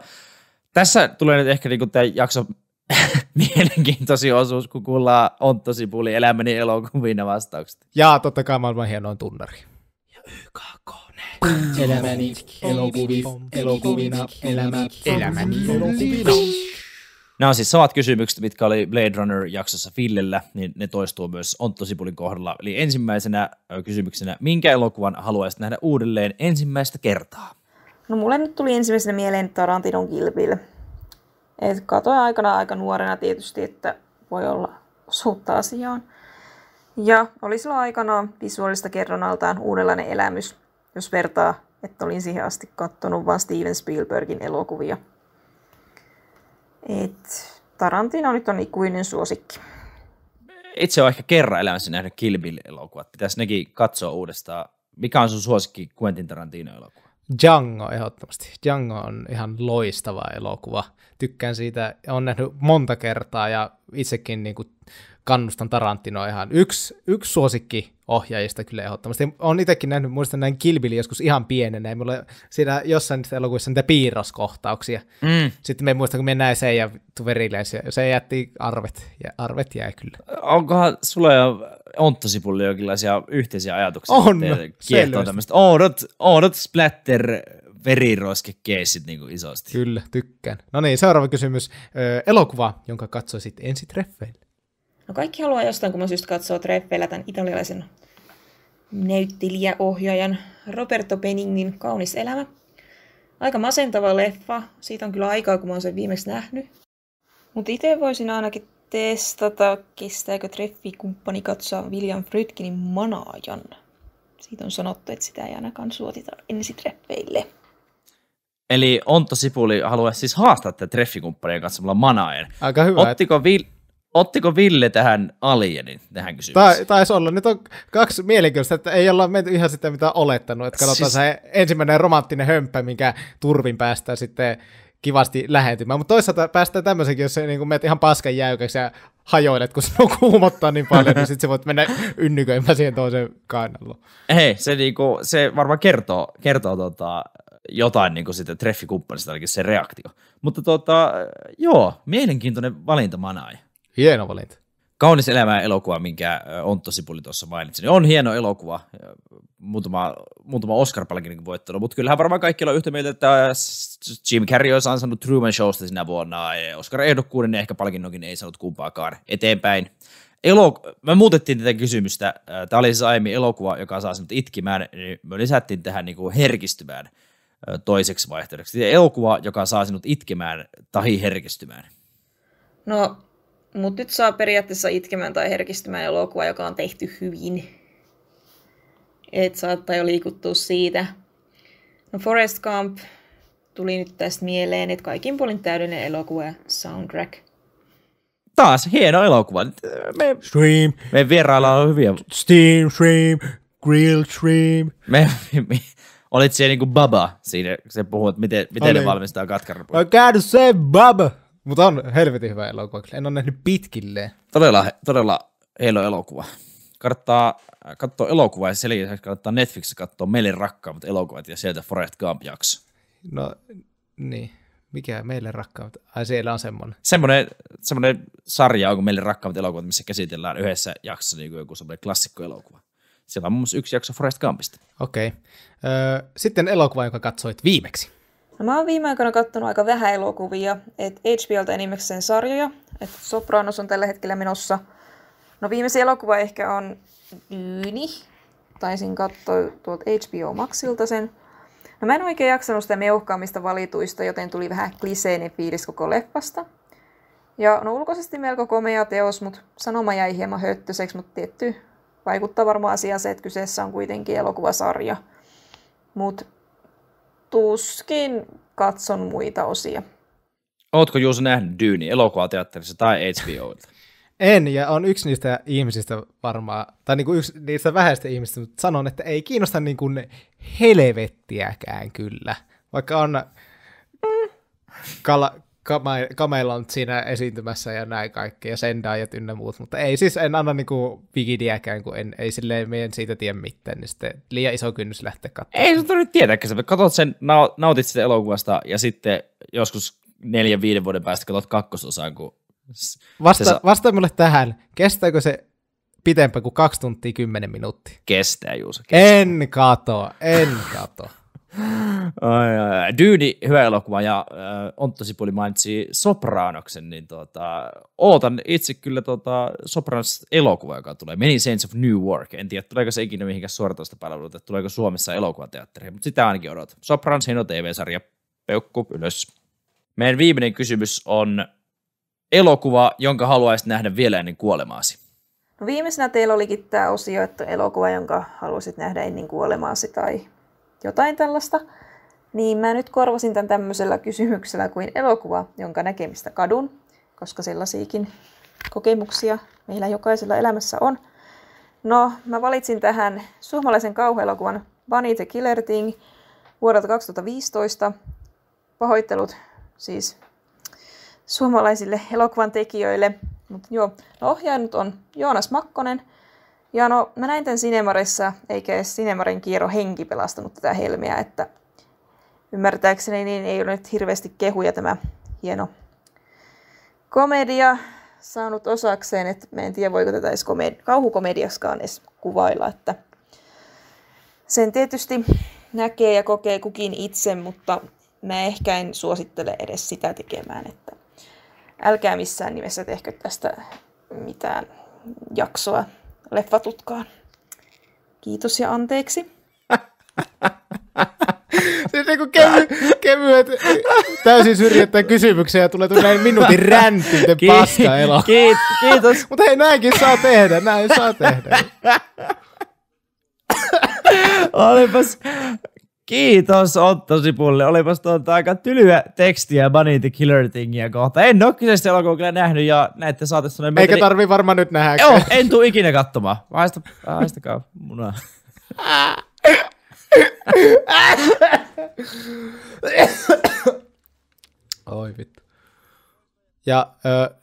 tässä tulee nyt ehkä niinku tämä jakso mielenkiintoisin osuus, kun kuullaan Ontto Sipuli elämäni elokuvina vastaukset. Ja totta kai maailman hienoin tunnari. Ja YKK. Elämäni elokuvi, elokuvina, elämä, elämäni elokuvina. Nämä on siis samat kysymykset, mitkä oli Blade Runner-jaksossa Fillellä, niin ne toistuu myös Ontto Sipulin kohdalla. Eli ensimmäisenä kysymyksenä, minkä elokuvan haluaisit nähdä uudelleen ensimmäistä kertaa? No mulle nyt tuli ensimmäisenä mieleen Tarantinon kilpil. Et katoin aikana aika nuorena tietysti, että voi olla suutta asiaan. Ja oli silloin aikanaan visuaalista kerronaltaan uudenlainen elämys, jos vertaa, että olin siihen asti katsonut vain Steven Spielbergin elokuvia. Et Tarantino nyt on ikuinen suosikki. Itse on ehkä kerran elämässä nähnyt Kill Bill-elokuvat. Pitäisi nekin katsoa uudestaan. Mikä on sun suosikki Quentin Tarantino-elokuva? Django ehdottomasti. Django on ihan loistava elokuva. Tykkään siitä, on nähnyt monta kertaa ja itsekin niin kuin kannustan Tarantinoa ihan. Yksi, yksi suosikki ohjaajista kyllä ehdottomasti. Olen itsekin nähnyt, muistan näin Kilbili joskus ihan pienenä, ja mulla siinä jossain niistä elokuvissa niitä piirroskohtauksia. Mm. Sitten me muistan, kun me näin ja veriläisiä, se jätti arvet, ja arvet jäi kyllä. Onkohan sulla jo Onttosipulla jonkinlaisia yhteisiä ajatuksia? On, no, kiehtoo tämmöistä. Oudot, oudot splatter veriroskekeissit niin isosti. Kyllä, tykkään. No niin, seuraava kysymys. Ö, elokuva, jonka katsoisit ensi treffeillä. No kaikki haluaa jostain mä syystä katsoa treffeillä tämän italialaisen näyttelijäohjaajan Roberto Benignin Kaunis elämä. Aika masentava leffa, siitä on kyllä aikaa kun mä oon sen viimeksi nähnyt. Mutta itse voisin ainakin testata, kestääkö treffikumppani katsoa William Frytkinin manaajan. Siitä on sanottu, että sitä ei ainakaan suotita Treffeille. Eli Onto Sipuli haluaisi siis haastaa tätä treffikumppania katsomalla manaajan. Aika hyvä. Ottiko, että... Vil- Ottiko Ville tähän alienin, tähän kysymykseen? Ta- taisi olla. Nyt on kaksi mielenkiintoista, että ei olla menty ihan sitä, mitä olettanut. Että katsotaan siis... se ensimmäinen romanttinen hömppä, minkä turvin päästään sitten kivasti lähentymään. Mutta toisaalta päästään tämmöisenkin, jos niin menet ihan paskan jäykäksi ja hajoilet, kun sinua kuumottaa niin paljon, niin sitten voit mennä ynnyköimään siihen toiseen kainaloon. Hei, se, niinku, se varmaan kertoo, kertoo tota, jotain niinku sitten treffikumppanista, ainakin se reaktio. Mutta tota, joo, mielenkiintoinen valinta Manai. Hieno valinta. Kaunis elämä elokuva, minkä Ontto Sipuli tuossa mainitsi, niin on hieno elokuva. Muutama, muutama Oscar-palkinnon niin voittanut, mutta kyllähän varmaan kaikki on yhtä mieltä, että Jim Carrey olisi ansainnut Truman Showsta sinä vuonna. Oscar-ehdokkuuden niin ehkä palkinnonkin ei saanut kumpaakaan eteenpäin. Elo... Me muutettiin tätä kysymystä. Tämä oli siis aiemmin elokuva, joka saa sinut itkimään, niin me lisättiin tähän niin kuin herkistymään toiseksi vaihtoehdoksi. Elokuva, joka saa sinut itkemään tai herkistymään. No mutta nyt saa periaatteessa itkemään tai herkistymään elokuva, joka on tehty hyvin. Et saattaa jo liikuttua siitä. No Forest Camp tuli nyt tästä mieleen, että kaikin puolin täydellinen elokuva ja soundtrack. Taas hieno elokuva. Äh, me, stream. Me vierailla on hyviä. Steam stream, grill stream. Me, me, me, olit siellä niinku baba siinä, se puhuu, että miten, miten ne valmistaa katkarapuja. I gotta say baba. Mutta on helvetin hyvä elokuva En ole nähnyt pitkilleen. Todella, todella heilo elokuva. Kannattaa katsoa elokuvaa ja sen lisäksi kannattaa Netflixissä katsoa meille rakkaammat elokuvat ja sieltä Forest Gump jakso. No niin. Mikä meille rakkaammat? Ai siellä on semmoinen. Semmoinen, semmoinen sarja on meille rakkaammat elokuvat, missä käsitellään yhdessä jaksossa niin kuin joku semmoinen elokuva. Siellä on muun muassa yksi jakso Forest Gumpista. Okei. Okay. sitten elokuva, joka katsoit viimeksi. No, mä oon viime aikoina katsonut aika vähän elokuvia, että HBOlta enimmäkseen sarjoja, että Sopranos on tällä hetkellä menossa. No viimeisin elokuva ehkä on Yyni, taisin katsoa tuolta HBO Maxilta sen. No mä en oikein jaksanut sitä meuhkaamista valituista, joten tuli vähän kliseinen fiilis koko leffasta. Ja no ulkoisesti melko komea teos, mutta sanoma jäi hieman höttöseksi, mutta tietty vaikuttaa varmaan asia se, että kyseessä on kuitenkin elokuvasarja. Mutta tuskin katson muita osia. Ootko juuri nähnyt Dyni elokuvateatterissa tai HBOilta? En, ja on yksi niistä ihmisistä varmaan, tai niinku yksi niistä vähäistä ihmisistä, mutta sanon, että ei kiinnosta niinku helvettiäkään kyllä. Vaikka on mm. kala, Kame- Kamelant siinä esiintymässä ja näin kaikki, ja sendaajat ynnä muut, mutta ei siis, en anna niinku vigidiäkään, kun en, ei silleen meidän siitä tiedä mitään, niin sitten liian iso kynnys lähteä katsomaan. Ei se tarvitse tietääkään, sä katsot sen, nautit sitä elokuvasta, ja sitten joskus neljän, viiden vuoden päästä katsot kakkososan, kun... Vasta, saa... Vastaa mulle tähän, kestääkö se pitempään kuin kaksi tuntia kymmenen minuuttia? Kestää, Juuso. Kestää. En kato, en kato. Dyyni, hyvä elokuva, ja äh, Ontto Sipuli mainitsi Sopranoksen, niin tota, ootan itse kyllä tota, Sopranos elokuva, joka tulee, Many Saints of New York. En tiedä, tuleeko se ikinä mihinkään suoratoista palveluita, tuleeko Suomessa elokuvateatteri, mutta sitä ainakin odot. Sopranos, hieno TV-sarja, peukku ylös. Meidän viimeinen kysymys on elokuva, jonka haluaisit nähdä vielä ennen kuolemaasi. No viimeisenä teillä olikin tämä osio, että elokuva, jonka haluaisit nähdä ennen kuolemaasi tai jotain tällaista, niin mä nyt korvasin tämän tämmöisellä kysymyksellä kuin elokuva, jonka näkemistä kadun, koska sellaisiakin kokemuksia meillä jokaisella elämässä on. No, mä valitsin tähän suomalaisen kauhuelokuvan Bunny the Killer Thing vuodelta 2015. Pahoittelut siis suomalaisille elokuvan tekijöille. Mutta joo, no ohjaajanut on Joonas Makkonen – ja no, mä näin tämän Sinemarissa, eikä edes kierro henki pelastanut tätä helmiä, että ymmärtääkseni niin ei ole nyt hirveästi kehuja tämä hieno komedia saanut osakseen, että mä en tiedä voiko tätä edes kauhukomediaskaan edes kuvailla, että sen tietysti näkee ja kokee kukin itse, mutta mä ehkä en suosittele edes sitä tekemään, että älkää missään nimessä tehkö tästä mitään jaksoa leffatutkaan. Kiitos ja anteeksi. Siis niin kevy, kevyet, täysin syrjittää kysymyksiä ja tulee näin minuutin räntti, te Ki- paska elo. Kiit, kiitos. Mutta hei, näinkin saa tehdä, näin saa tehdä. Olipas Kiitos Otto Sipulle. Olipas tuota aika tylyä tekstiä Bunny the Killer Thingia kohta. En ole kyseessä elokuvaa kyllä nähnyt ja näette saatessa ne Eikä tarvi niin... varmaan nyt nähdä. Joo, en tuu ikinä katsomaan. Haista, haistakaa munaa. Oi vittu. Ja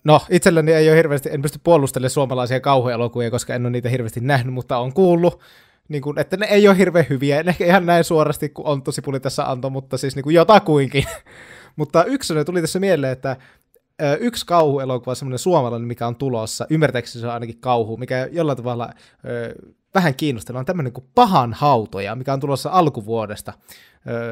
no, itselleni ei ole hirveästi, en pysty puolustelemaan suomalaisia kauhuelokuvia, koska en ole niitä hirveästi nähnyt, mutta on kuullut niin kuin, että ne ei ole hirveän hyviä, en ehkä ihan näin suorasti kun on tosi puli tässä anto, mutta siis niin kuin jotakuinkin. mutta yksi tuli tässä mieleen, että yksi kauhuelokuva, semmoinen suomalainen, mikä on tulossa, ymmärtääkseni se on ainakin kauhu, mikä jollain tavalla ö, vähän kiinnostaa, on tämmöinen kuin Pahan hautoja, mikä on tulossa alkuvuodesta,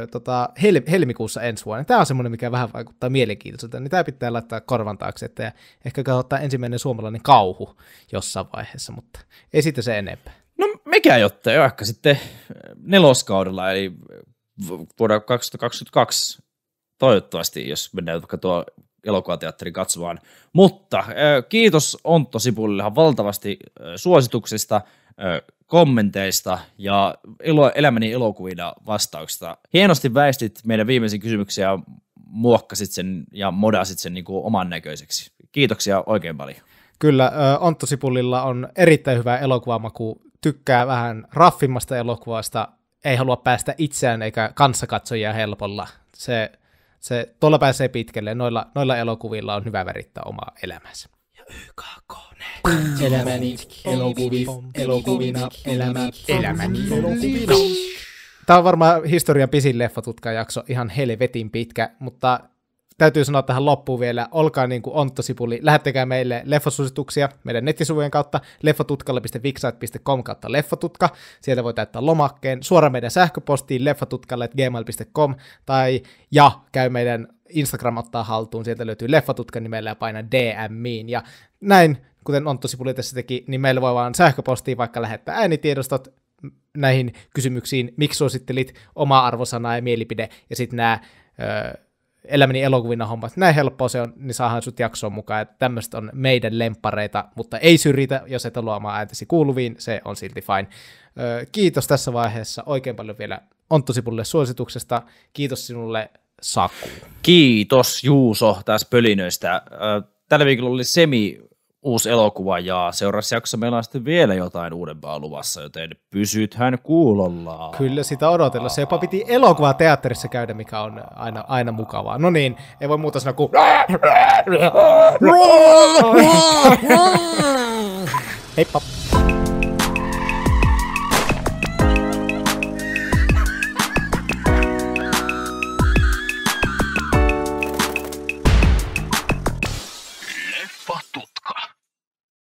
ö, tota, hel- helmikuussa ensi vuonna. Tämä on semmoinen, mikä vähän vaikuttaa mielenkiintoiselta, niin tämä pitää laittaa korvan taakse, että ehkä katsotaan ensimmäinen suomalainen kauhu jossain vaiheessa, mutta ei siitä se enempää. Mikä jotta ehkä sitten äh, neloskaudella, eli äh, vuonna 2022 toivottavasti, jos mennään vaikka tuo elokuvateatterin katsomaan. Mutta äh, kiitos Ontto Sipulillehan valtavasti suosituksista, kommenteista ja elämäni elokuvina vastauksista. Hienosti väistit meidän viimeisen kysymyksiä, muokkasit sen ja modasit sen niin kuin oman näköiseksi. Kiitoksia oikein paljon. Kyllä, Ontto Sipulilla on erittäin hyvä elokuvamaku tykkää vähän raffimmasta elokuvasta, ei halua päästä itseään eikä kanssakatsojia helpolla. Se, se tuolla pääsee pitkälle. Noilla, noilla elokuvilla on hyvä värittää omaa elämänsä. YKK. Elämäni elokuvi, elokuvina, elämä, elämäni elokuvina. Tämä on varmaan historian pisin leffatutkajakso, ihan helvetin pitkä, mutta täytyy sanoa tähän loppuun vielä, olkaa niin kuin Sipuli, lähettäkää meille leffosuosituksia meidän nettisivujen kautta, leffatutkalle.vixite.com kautta leffatutka, sieltä voi täyttää lomakkeen, suoraan meidän sähköpostiin leffatutkalle.gmail.com tai ja käy meidän Instagram ottaa haltuun, sieltä löytyy leffatutka nimellä ja paina DMiin ja näin, kuten Ontto Sipuli tässä teki, niin meillä voi vaan sähköpostiin vaikka lähettää äänitiedostot, näihin kysymyksiin, miksi suosittelit oma arvosana ja mielipide, ja sitten nämä öö, elämäni elokuvina hommat. Näin helppoa se on, niin saahan sut jaksoon mukaan. Että tämmöiset on meidän lempareita, mutta ei syrjitä, jos et halua omaa ääntäsi kuuluviin, se on silti fine. Öö, kiitos tässä vaiheessa oikein paljon vielä Ontto Sipulle suosituksesta. Kiitos sinulle Saku. Kiitos Juuso tässä pölinöistä. Tällä viikolla oli semi uusi elokuva ja seuraavassa jaksossa meillä on sitten vielä jotain uudempaa luvassa, joten pysythän kuulolla. Kyllä sitä odotella. Se jopa piti elokuvaa teatterissa käydä, mikä on aina, aina mukavaa. No niin, ei voi muuta sanoa kuin... Heippa!